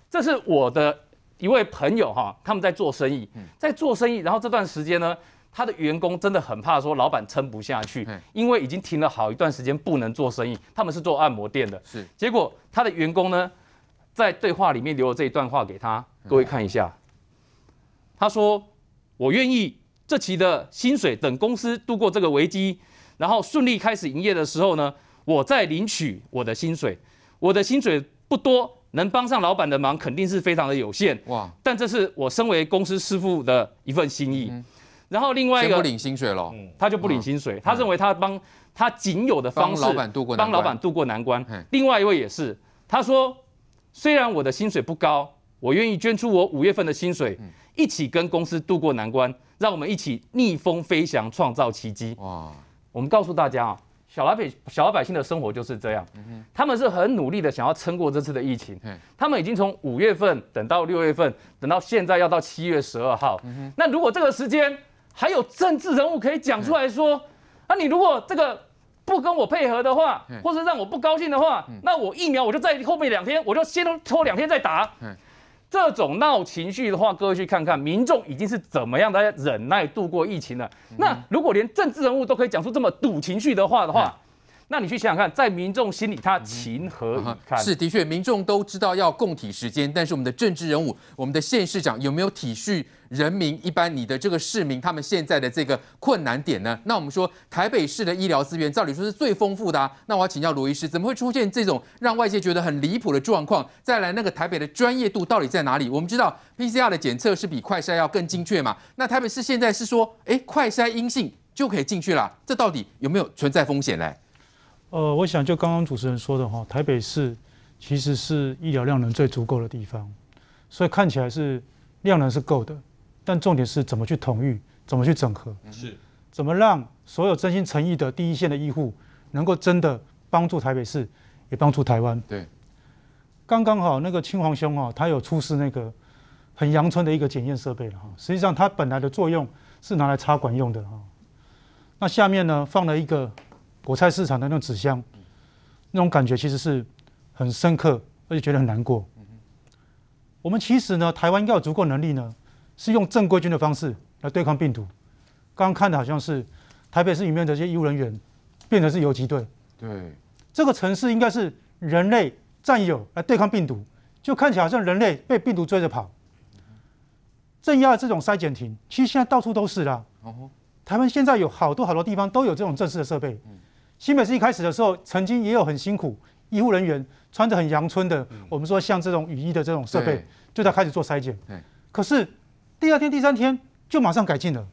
这是我的一位朋友哈，他们在做生意，在做生意，然后这段时间呢。他的员工真的很怕说老板撑不下去，因为已经停了好一段时间不能做生意。他们是做按摩店的，是结果他的员工呢，在对话里面留了这一段话给他，各位看一下。他说：“我愿意这期的薪水等公司度过这个危机，然后顺利开始营业的时候呢，我再领取我的薪水。我的薪水不多，能帮上老板的忙肯定是非常的有限。哇！但这是我身为公司师傅的一份心意。”然后另外一个不领薪水了，他就不领薪水。他认为他帮他仅有的方式帮老板渡过帮老板过难关。另外一位也是，他说虽然我的薪水不高，我愿意捐出我五月份的薪水，一起跟公司渡过难关，让我们一起逆风飞翔，创造奇迹。哇！我们告诉大家啊，小老百姓小老百姓的生活就是这样，他们是很努力的想要撑过这次的疫情。他们已经从五月份等到六月份，等到现在要到七月十二号。那如果这个时间还有政治人物可以讲出来说，啊，你如果这个不跟我配合的话，或者让我不高兴的话，那我疫苗我就在后面两天，我就先拖两天再打。这种闹情绪的话，各位去看看民众已经是怎么样家忍耐度过疫情了。那如果连政治人物都可以讲出这么赌情绪的话的话，那你去想想看，在民众心里他情何以堪？是的确，民众都知道要共体时间，但是我们的政治人物，我们的县市长有没有体恤？人民一般，你的这个市民他们现在的这个困难点呢？那我们说台北市的医疗资源照理说是最丰富的啊。那我要请教罗医师，怎么会出现这种让外界觉得很离谱的状况？再来，那个台北的专业度到底在哪里？我们知道 PCR 的检测是比快筛要更精确嘛？那台北市现在是说，哎，快筛阴性就可以进去了，这到底有没有存在风险呢？呃，我想就刚刚主持人说的哈，台北市其实是医疗量能最足够的地方，所以看起来是量能是够的。但重点是怎么去统御，怎么去整合，是，怎么让所有真心诚意的第一线的医护能够真的帮助台北市，也帮助台湾。对，刚刚好那个青黄兄啊，他有出示那个很阳春的一个检验设备了哈。实际上它本来的作用是拿来插管用的哈。那下面呢放了一个国菜市场的那种纸箱，那种感觉其实是很深刻，而且觉得很难过。我们其实呢，台湾要有足够能力呢。是用正规军的方式来对抗病毒。刚刚看的好像是台北市里面的这些医务人员变成是游击队。对，这个城市应该是人类战友来对抗病毒，就看起来好像人类被病毒追着跑。镇压这种筛检亭，其实现在到处都是啦。哦吼，他现在有好多好多地方都有这种正式的设备。新北市一开始的时候，曾经也有很辛苦，医护人员穿着很阳春的，我们说像这种雨衣的这种设备，就在开始做筛检。可是。第二天、第三天就马上改进了。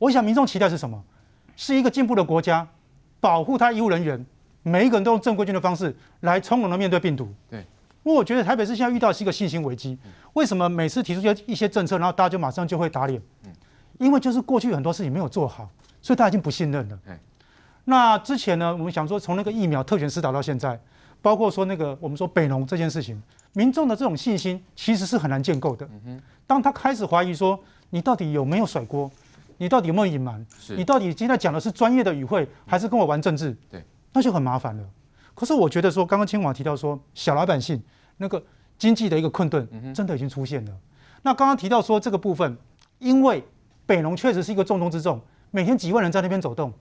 我想民众期待是什么？是一个进步的国家，保护他医务人员，每一个人都用正规军的方式来从容的面对病毒。对，因为我觉得台北市现在遇到是一个信心危机。为什么每次提出一些政策，然后大家就马上就会打脸？因为就是过去很多事情没有做好，所以他已经不信任了。那之前呢，我们想说从那个疫苗特权施导到现在，包括说那个我们说北农这件事情。民众的这种信心其实是很难建构的。当他开始怀疑说你到底有没有甩锅，你到底有没有隐瞒，你到底今天讲的是专业的语汇，还是跟我玩政治？对，那就很麻烦了。可是我觉得说，刚刚清华提到说，小老百姓那个经济的一个困顿，真的已经出现了。那刚刚提到说这个部分，因为北农确实是一个重中之重，每天几万人在那边走动，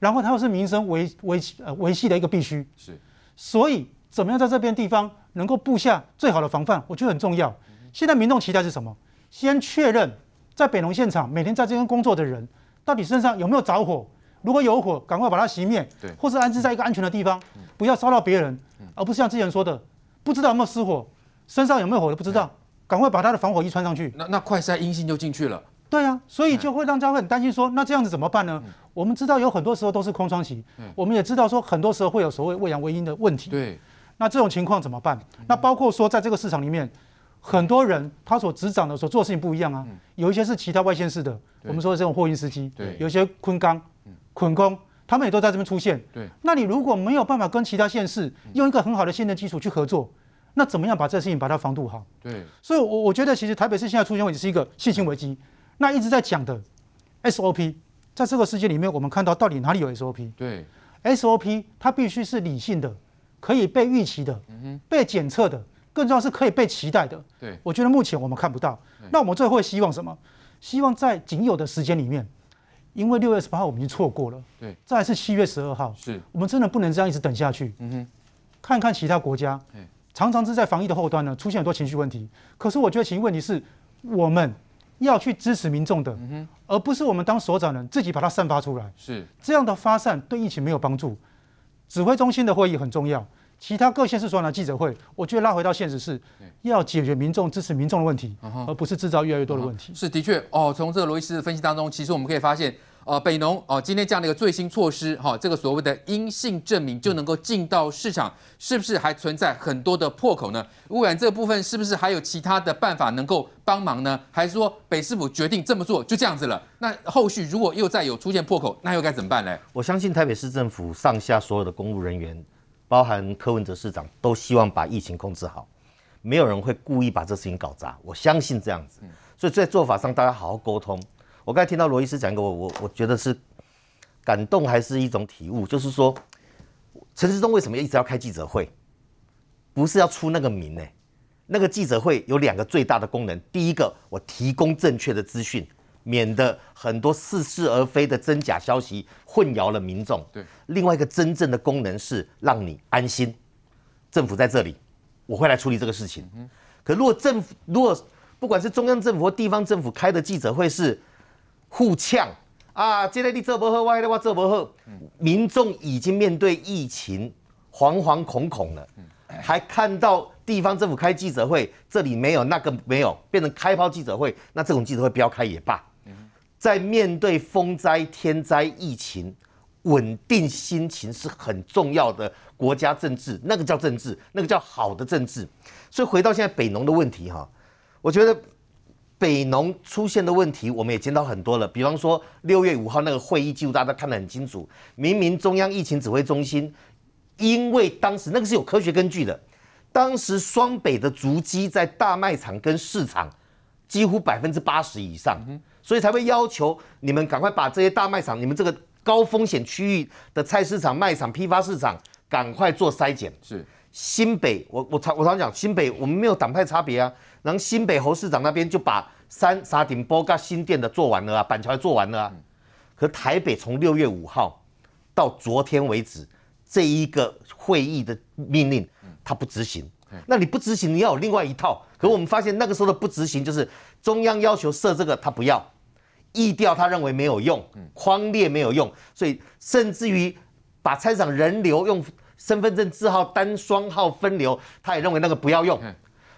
然后它又是民生维维呃维系的一个必须。是，所以怎么样在这边地方？能够布下最好的防范，我觉得很重要。现在民众期待是什么？先确认在北农现场每天在这边工作的人，到底身上有没有着火？如果有火，赶快把它熄灭，对，或是安置在一个安全的地方，不要烧到别人。而不是像之前说的，不知道有没有失火，身上有没有火都不知道，赶快把他的防火衣穿上去。那那快塞阴性就进去了。对啊，所以就会让大家很担心，说那这样子怎么办呢？我们知道有很多时候都是空窗期，我们也知道说很多时候会有所谓喂阳未阴的问题。对。那这种情况怎么办？那包括说，在这个市场里面，很多人他所执掌的、所做事情不一样啊。有一些是其他外线市的，我们说的这种货运司机，有一些昆钢、捆工，他们也都在这边出现。那你如果没有办法跟其他县市用一个很好的信任基础去合作，那怎么样把这事情把它防堵好？对，所以，我我觉得其实台北市现在出现问题是一个信心危机。那一直在讲的 SOP，在这个世界里面，我们看到到底哪里有 SOP？对，SOP 它必须是理性的。可以被预期的，被检测的，更重要是可以被期待的。对，我觉得目前我们看不到。那我们最后希望什么？希望在仅有的时间里面，因为六月十八号我们已经错过了。对，再是七月十二号，是我们真的不能这样一直等下去。嗯看看其他国家，常常是在防疫的后端呢出现很多情绪问题。可是我觉得情绪问题是我们要去支持民众的，而不是我们当所长人自己把它散发出来。是这样的发散对疫情没有帮助。指挥中心的会议很重要。其他各县市所来记者会，我觉得拉回到现实是，要解决民众支持民众的问题，而不是制造越来越多的问题。是的确哦，从这个罗伊斯分析当中，其实我们可以发现，呃，北农哦今天这样的一个最新措施，哈，这个所谓的阴性证明就能够进到市场，是不是还存在很多的破口呢？污染这部分是不是还有其他的办法能够帮忙呢？还是说北市府决定这么做就这样子了？那后续如果又再有出现破口，那又该怎么办呢？我相信台北市政府上下所有的公务人员。包含柯文哲市长都希望把疫情控制好，没有人会故意把这事情搞砸，我相信这样子。所以在做法上，大家好好沟通。我刚才听到罗医师讲一个，我我我觉得是感动还是一种体悟，就是说陈世忠为什么一直要开记者会，不是要出那个名呢？那个记者会有两个最大的功能，第一个我提供正确的资讯。免得很多似是而非的真假消息混淆了民众。对，另外一个真正的功能是让你安心。政府在这里，我会来处理这个事情。可如果政府如果不管是中央政府或地方政府开的记者会是互呛啊，这里你这不喝，那的话这不喝，民众已经面对疫情惶惶恐恐了，还看到地方政府开记者会，这里没有，那个没有，变成开炮记者会，那这种记者会不要开也罢。在面对风灾、天灾、疫情，稳定心情是很重要的。国家政治，那个叫政治，那个叫好的政治。所以回到现在北农的问题哈，我觉得北农出现的问题，我们也见到很多了。比方说六月五号那个会议记录，大家看得很清楚。明明中央疫情指挥中心，因为当时那个是有科学根据的，当时双北的逐迹在大卖场跟市场。几乎百分之八十以上，所以才会要求你们赶快把这些大卖场、你们这个高风险区域的菜市场、卖场、批发市场赶快做筛检。是新北，我我常我常讲新北，我们没有党派差别啊。然后新北侯市长那边就把三沙顶、波嘎新店的做完了啊，板桥也做完了。啊。可台北从六月五号到昨天为止，这一个会议的命令，他不执行。那你不执行，你要有另外一套。可我们发现那个时候的不执行，就是中央要求设这个，他不要；易调他认为没有用，框列没有用，所以甚至于把参访人流用身份证字号单双号分流，他也认为那个不要用。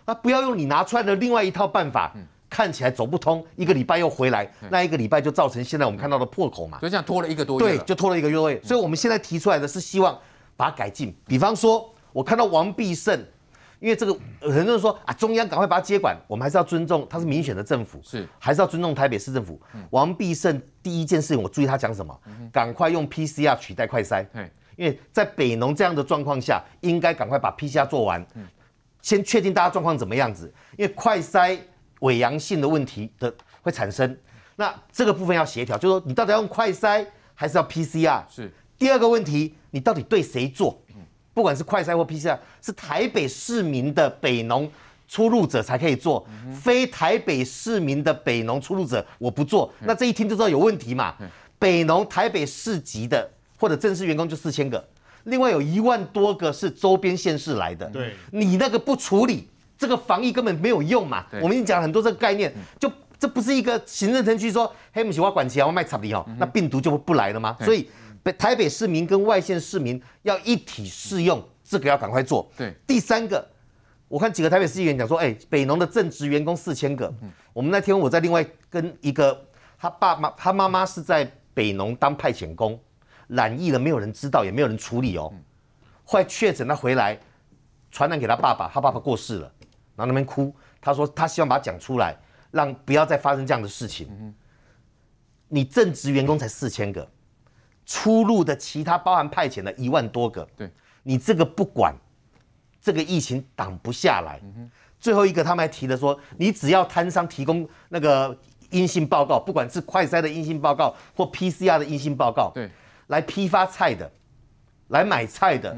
那不要用你拿出来的另外一套办法，看起来走不通。一个礼拜又回来，那一个礼拜就造成现在我们看到的破口嘛。就这样拖了一个多月，对，就拖了一个月。所以我们现在提出来的，是希望把它改进。比方说，我看到王必胜。因为这个很多人说啊，中央赶快把它接管，我们还是要尊重，它是民选的政府是，还是要尊重台北市政府。王必胜第一件事情，我注意他讲什么，赶快用 PCR 取代快筛，因为在北农这样的状况下，应该赶快把 PCR 做完，先确定大家状况怎么样子，因为快筛伪阳性的问题的会产生，那这个部分要协调，就是说你到底要用快筛还是要 PCR？是。第二个问题，你到底对谁做？不管是快筛或 PCR，是台北市民的北农出入者才可以做，非台北市民的北农出入者我不做。那这一听就知道有问题嘛？北农台北市级的或者正式员工就四千个，另外有一万多个是周边县市来的。对，你那个不处理，这个防疫根本没有用嘛。我们已经讲很多这个概念，就这不是一个行政程序说黑姆喜欢管钱，我后卖差礼哦，那病毒就不不来了吗？所以。台北市民跟外县市民要一体适用，这个要赶快做。对，第三个，我看几个台北市议员讲说，哎，北农的正职员工四千个，嗯，我们那天我在另外跟一个他爸妈，他妈妈是在北农当派遣工，染疫了，没有人知道，也没有人处理哦。后来确诊他回来，传染给他爸爸，他爸爸过世了，然后那边哭，他说他希望把它讲出来，让不要再发生这样的事情。嗯你正职员工才四千个。出入的其他包含派遣的一万多个，对你这个不管，这个疫情挡不下来。最后一个他们还提的说，你只要摊商提供那个阴性报告，不管是快筛的阴性报告或 PCR 的阴性报告，对，来批发菜的，来买菜的。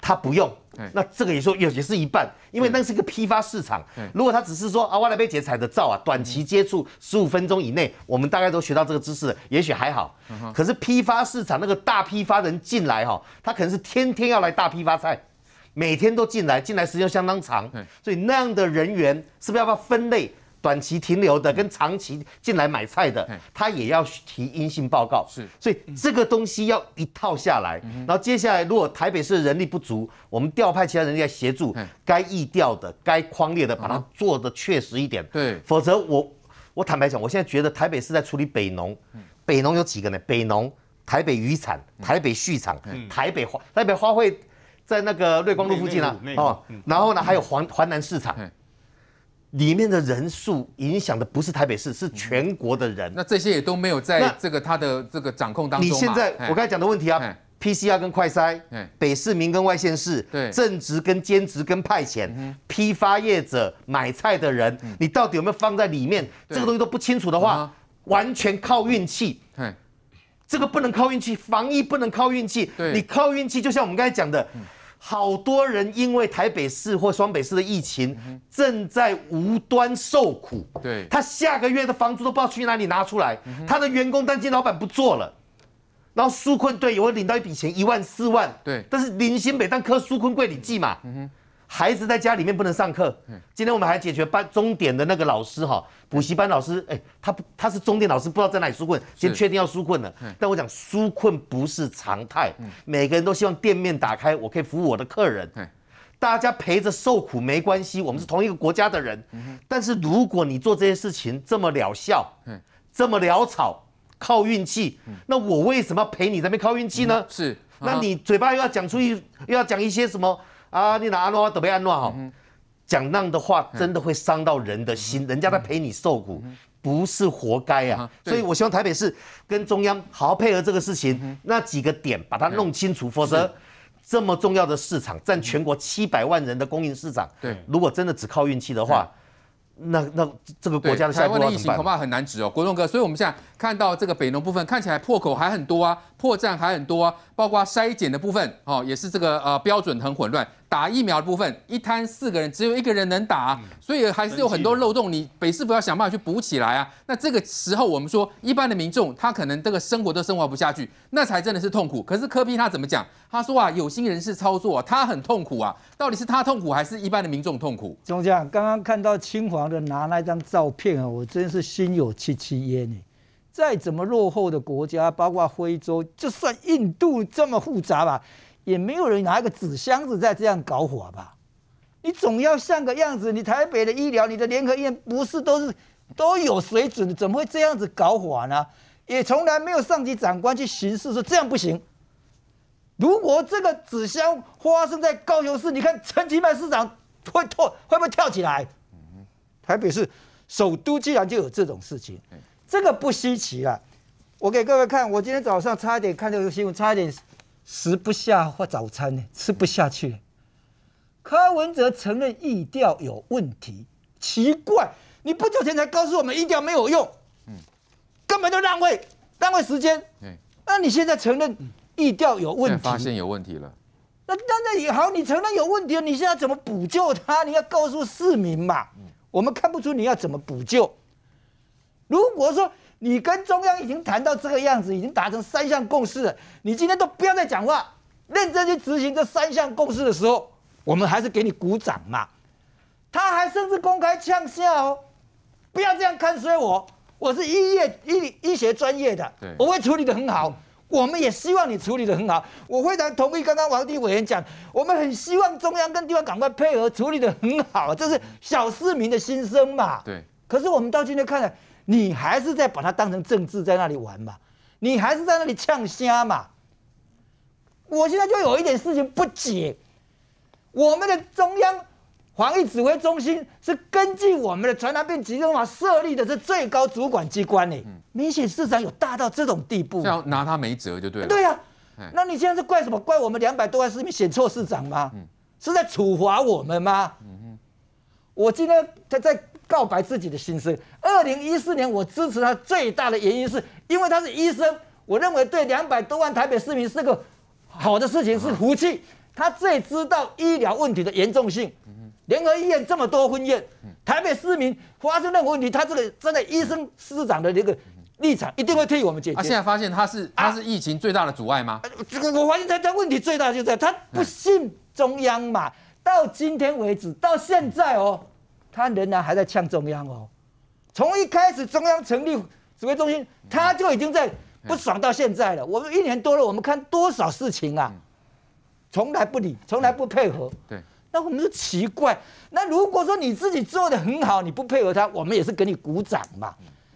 他不用，那这个也说也也是一半，因为那是个批发市场。如果他只是说啊，外来被劫财的照啊，短期接触十五分钟以内，我们大概都学到这个知识，也许还好。可是批发市场那个大批发人进来哈，他可能是天天要来大批发菜，每天都进来，进来时间相当长，所以那样的人员是不是要把分类？短期停留的跟长期进来买菜的，他也要提阴性报告，是，所以这个东西要一套下来。然后接下来，如果台北市人力不足，我们调派其他人力协助，该易调的、该框列的，把它做的确实一点。对，否则我我坦白讲，我现在觉得台北市在处理北农，北农有几个呢？北农、台北渔产、台北畜场、台北花、台北花卉在那个瑞光路附近了啊。然后呢，还有环环南市场。里面的人数影响的不是台北市，是全国的人。那这些也都没有在这个他的这个掌控当中。你现在我刚才讲的问题啊，PCR 跟快筛，北市民跟外县市，正职跟兼职跟派遣，批发业者买菜的人，你到底有没有放在里面？这个东西都不清楚的话，完全靠运气。这个不能靠运气，防疫不能靠运气。你靠运气，就像我们刚才讲的。好多人因为台北市或双北市的疫情，正在无端受苦。对他下个月的房租都不知道去哪里拿出来，他的员工担心老板不做了，然后纾困队也会领到一笔钱一万四万。对，但是林新北但科纾困柜里记嘛。孩子在家里面不能上课。今天我们还解决班终点的那个老师哈，补习班老师，哎，他不他是终点老师，不知道在哪里纾困，先确定要纾困了。但我讲纾困不是常态，每个人都希望店面打开，我可以服务我的客人。大家陪着受苦没关系，我们是同一个国家的人。但是如果你做这些事情这么疗效，这么潦草，靠运气，那我为什么陪你在那边靠运气呢？是，那你嘴巴又要讲出一又要讲一些什么？啊，你拿安诺华怎么样弄好？讲那样的话，真的会伤到人的心，人家在陪你受苦，不是活该啊！所以我希望台北市跟中央好好配合这个事情，那几个点把它弄清楚，否则这么重要的市场，占全国七百万人的供应市场，对，如果真的只靠运气的话，那那这个国家的消费疫情恐怕很难止哦，国栋哥。所以我们现在看到这个北农部分看起来破口还很多啊。破绽还很多啊，包括筛检的部分哦，也是这个呃标准很混乱。打疫苗的部分，一摊四个人，只有一个人能打，所以还是有很多漏洞。你北市府要想办法去补起来啊。那这个时候，我们说一般的民众，他可能这个生活都生活不下去，那才真的是痛苦。可是柯比他怎么讲？他说啊，有心人士操作，他很痛苦啊。到底是他痛苦，还是一般的民众痛苦？中将刚刚看到青黄的拿那张照片啊，我真是心有戚戚焉呢。再怎么落后的国家，包括非洲，就算印度这么复杂吧，也没有人拿一个纸箱子在这样搞火吧。你总要像个样子。你台北的医疗，你的联合医院不是都是都有水准，怎么会这样子搞火呢？也从来没有上级长官去巡视说这样不行。如果这个纸箱发生在高雄市，你看陈其迈市长会跳会不会跳起来？台北市首都，既然就有这种事情。这个不稀奇了，我给各位看，我今天早上差一点看这个新闻，差一点食不下或早餐呢，吃不下去。柯文哲承认意调有问题，奇怪，你不久前才告诉我们意调没有用，嗯，根本就浪费，浪费时间。那你现在承认意调有问题，发现有问题了，那那那也好，你承认有问题了，你现在怎么补救他？你要告诉市民嘛，我们看不出你要怎么补救。如果说你跟中央已经谈到这个样子，已经达成三项共识了，你今天都不要再讲话，认真去执行这三项共识的时候，我们还是给你鼓掌嘛。他还甚至公开呛下哦，不要这样看衰我，我是医业医医学专业的，我会处理的很好。我们也希望你处理的很好。我非常同意刚刚王立委员讲，我们很希望中央跟地方赶快配合处理的很好，这是小市民的心声嘛。对，可是我们到今天看来，你还是在把它当成政治在那里玩嘛？你还是在那里呛虾嘛？我现在就有一点事情不解，我们的中央防疫指挥中心是根据我们的传染病集中法设立的，是最高主管机关呢。明显市长有大到这种地步，要拿他没辙就对了。对呀，那你现在是怪什么？怪我们两百多万市民选错市长吗？是在处罚我们吗？我今天在在。告白自己的心声。二零一四年，我支持他最大的原因是因为他是医生，我认为对两百多万台北市民是个好的事情，是福气。他最知道医疗问题的严重性。联合医院这么多婚宴，台北市民发生任何问题，他这个真的医生司长的这个立场一定会替我们解决。他现在发现他是他是疫情最大的阻碍吗？这个我发现他这问题最大就在他不信中央嘛。到今天为止，到现在哦。他仍然还在呛中央哦，从一开始中央成立指挥中心，他就已经在不爽到现在了。我们一年多了，我们看多少事情啊，从来不理，从来不配合。对，那我们就奇怪。那如果说你自己做的很好，你不配合他，我们也是给你鼓掌嘛。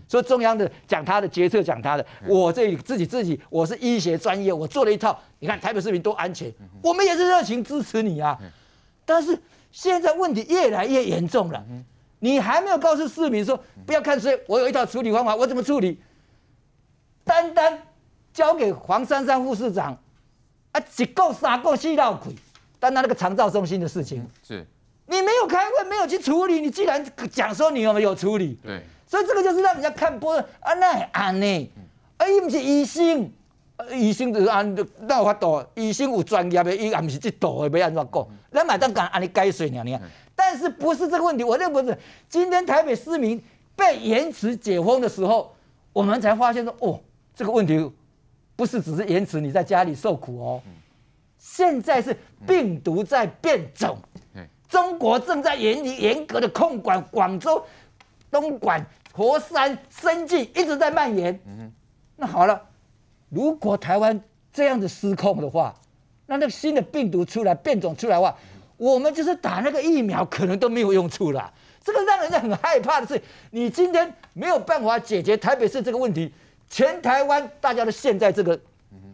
所以中央的讲他的决策，讲他的，我这自己自己，我是医学专业，我做了一套，你看台北市民多安全，我们也是热情支持你啊。但是。现在问题越来越严重了，你还没有告诉市民说不要看水，我有一套处理方法，我怎么处理？单单交给黄珊珊副市长啊，只个傻个吸闹鬼，单单那个肠道中心的事情，是，你没有开会，没有去处理，你既然讲说你有没有处理，对，所以这个就是让人家看波啊，那啊，暗呢，哎，不是疑心。医生就按那有法度，医生有专业的，伊也毋是这道的，要安怎讲？人买单敢按你改你呢？你讲，但是不是这个问题？我认为是。今天台北市民被延迟解封的时候，我们才发现说，哦，这个问题不是只是延迟你在家里受苦哦，现在是病毒在变种，中国正在严严格的控管，广州、东莞、佛山、深圳一直在蔓延。嗯，那好了。如果台湾这样子失控的话，那那个新的病毒出来变种出来的话，我们就是打那个疫苗可能都没有用处了。这个让人家很害怕的是，你今天没有办法解决台北市这个问题，全台湾大家都陷在这个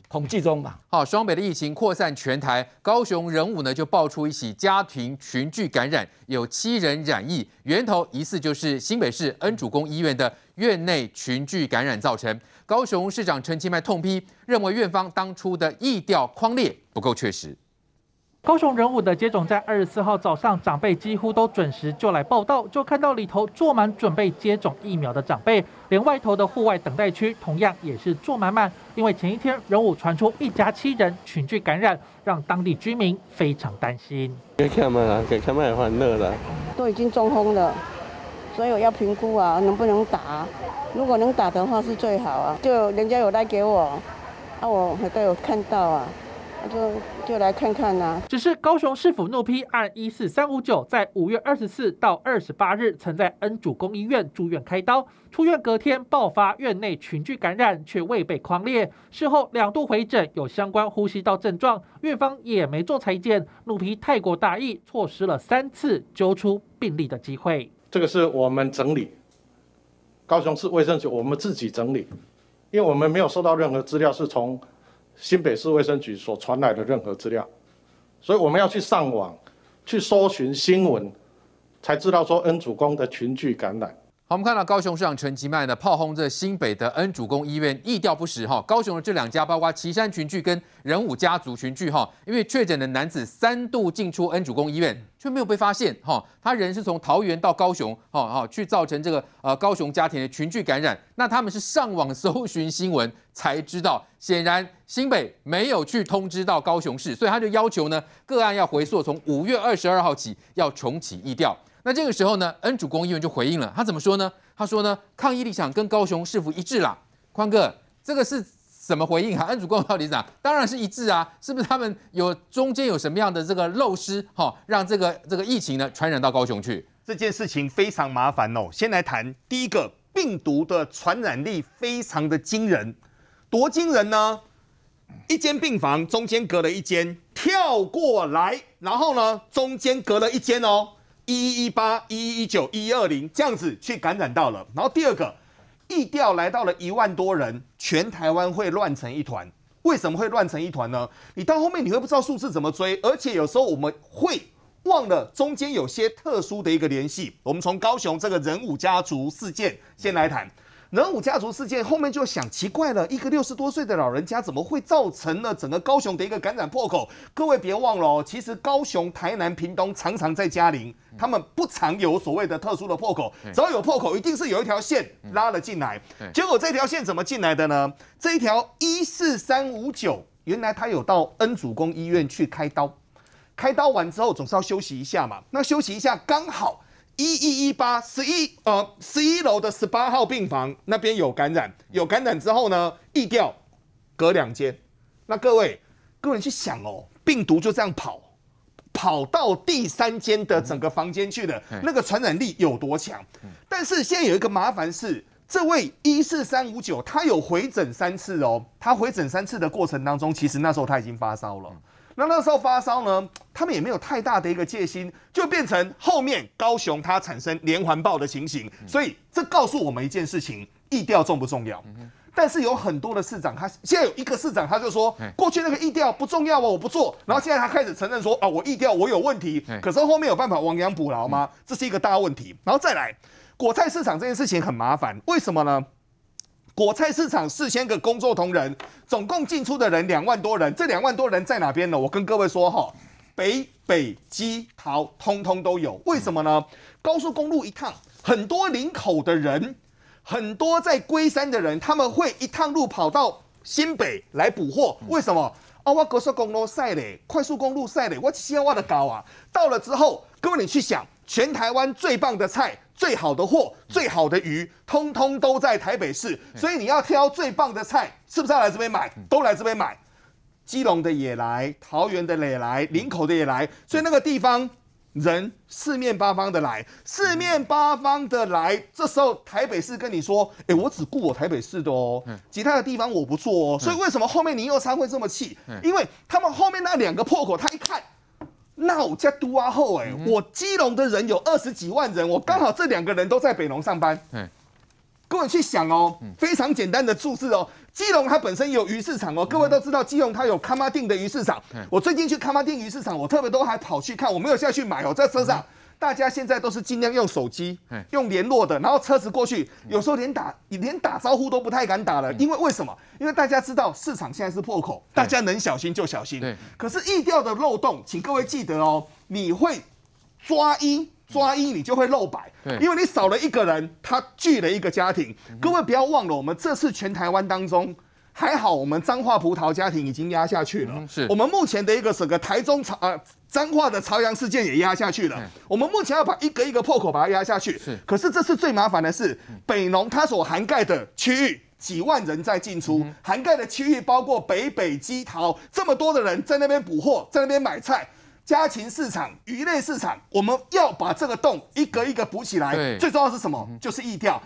统计中嘛。好，双北的疫情扩散全台，高雄仁武呢就爆出一起家庭群聚感染，有七人染疫，源头疑似就是新北市恩主公医院的院内群聚感染造成。高雄市长陈其迈痛批，认为院方当初的意调框列不够确实。高雄人物的接种在二十四号早上，长辈几乎都准时就来报到，就看到里头坐满准备接种疫苗的长辈，连外头的户外等待区同样也是坐满满。因为前一天人物传出一家七人群聚感染，让当地居民非常担心。给看麦啦，看麦欢乐啦，都已经中风了。所以我要评估啊，能不能打？如果能打的话是最好啊。就人家有来给我，啊，我都有看到啊，就就来看看啦。只是高雄市府怒批，按一四三五九，在五月二十四到二十八日曾在恩主公医院住院开刀，出院隔天爆发院内群聚感染，却未被狂列。事后两度回诊，有相关呼吸道症状，院方也没做裁剪，怒批太过大意，错失了三次揪出病例的机会。这个是我们整理，高雄市卫生局我们自己整理，因为我们没有收到任何资料，是从新北市卫生局所传来的任何资料，所以我们要去上网，去搜寻新闻，才知道说恩主公的群聚感染。我们看到高雄市长陈其迈呢炮轰这新北的恩主公医院，意调不实哈。高雄的这两家，包括旗山群聚跟仁武家族群聚哈，因为确诊的男子三度进出恩主公医院，却没有被发现哈。他人是从桃园到高雄哈，哈去造成这个呃高雄家庭的群聚感染。那他们是上网搜寻新闻才知道，显然新北没有去通知到高雄市，所以他就要求呢个案要回溯，从五月二十二号起要重启意调。那这个时候呢，恩主公议员就回应了，他怎么说呢？他说呢，抗议立场跟高雄是否一致啦？宽哥，这个是怎么回应啊？恩主公到底讲，当然是一致啊，是不是他们有中间有什么样的这个漏失，哈，让这个这个疫情呢传染到高雄去？这件事情非常麻烦哦。先来谈第一个，病毒的传染力非常的惊人，多惊人呢？一间病房中间隔了一间，跳过来，然后呢，中间隔了一间哦。一一一八、一一一九、一一二零这样子去感染到了，然后第二个疫调来到了一万多人，全台湾会乱成一团。为什么会乱成一团呢？你到后面你会不知道数字怎么追，而且有时候我们会忘了中间有些特殊的一个联系。我们从高雄这个人武家族事件先来谈。人武家族事件后面就想奇怪了，一个六十多岁的老人家怎么会造成了整个高雄的一个感染破口？各位别忘了哦，其实高雄、台南、屏东常常在嘉陵，他们不常有所谓的特殊的破口，只要有破口，一定是有一条线拉了进来。结果这条线怎么进来的呢？这一条一四三五九，原来他有到恩主公医院去开刀，开刀完之后总是要休息一下嘛，那休息一下刚好。一一一八十一呃十一楼的十八号病房那边有感染，有感染之后呢，疫调隔两间，那各位各位去想哦，病毒就这样跑跑到第三间的整个房间去了，那个传染力有多强？但是现在有一个麻烦是，这位一四三五九他有回诊三次哦，他回诊三次的过程当中，其实那时候他已经发烧了。那那时候发烧呢，他们也没有太大的一个戒心，就变成后面高雄它产生连环爆的情形，所以这告诉我们一件事情，意调重不重要？但是有很多的市长，他现在有一个市长，他就说过去那个意调不重要哦，我不做，然后现在他开始承认说啊，我意调我有问题，可是后面有办法亡羊补牢吗？这是一个大问题。然后再来果菜市场这件事情很麻烦，为什么呢？果菜市场四千个工作同仁，总共进出的人两万多人，这两万多人在哪边呢？我跟各位说哈，北北基桃通通都有，为什么呢？高速公路一趟，很多林口的人，很多在龟山的人，他们会一趟路跑到新北来补货，为什么？啊，我高速公路塞嘞，快速公路塞嘞，我先我的高啊，到了之后，各位你去想，全台湾最棒的菜。最好的货，最好的鱼，通通都在台北市，所以你要挑最棒的菜，是不是要来这边买？都来这边买，基隆的也来，桃园的也来，林口的也来，所以那个地方人四面八方的来，四面八方的来，这时候台北市跟你说：“哎，我只顾我台北市的哦，其他的地方我不做哦。”所以为什么后面你二餐会这么气？因为他们后面那两个破口，他一看。那我叫都阿后哎，我基隆的人有二十几万人，我刚好这两个人都在北龙上班。各位去想哦，非常简单的注释哦，基隆它本身有鱼市场哦，各位都知道基隆它有卡马丁的鱼市场。我最近去卡马丁鱼市场，我特别都还跑去看，我没有下去买哦，在车上。大家现在都是尽量用手机，用联络的，然后车子过去，有时候连打连打招呼都不太敢打了，因为为什么？因为大家知道市场现在是破口，大家能小心就小心。对，可是易调的漏洞，请各位记得哦，你会抓一抓一，你就会漏百，因为你少了一个人，他聚了一个家庭。各位不要忘了，我们这次全台湾当中。还好，我们脏话葡萄家庭已经压下去了。是我们目前的一个整个台中朝呃脏话的朝阳事件也压下去了。我们目前要把一个一个破口把它压下去。是，可是这次最麻烦的是北农它所涵盖的区域几万人在进出，涵盖的区域包括北北基桃这么多的人在那边捕获，在那边买菜，家禽市场、鱼类市场，我们要把这个洞一个一个补起来。最重要是什么？就是疫调。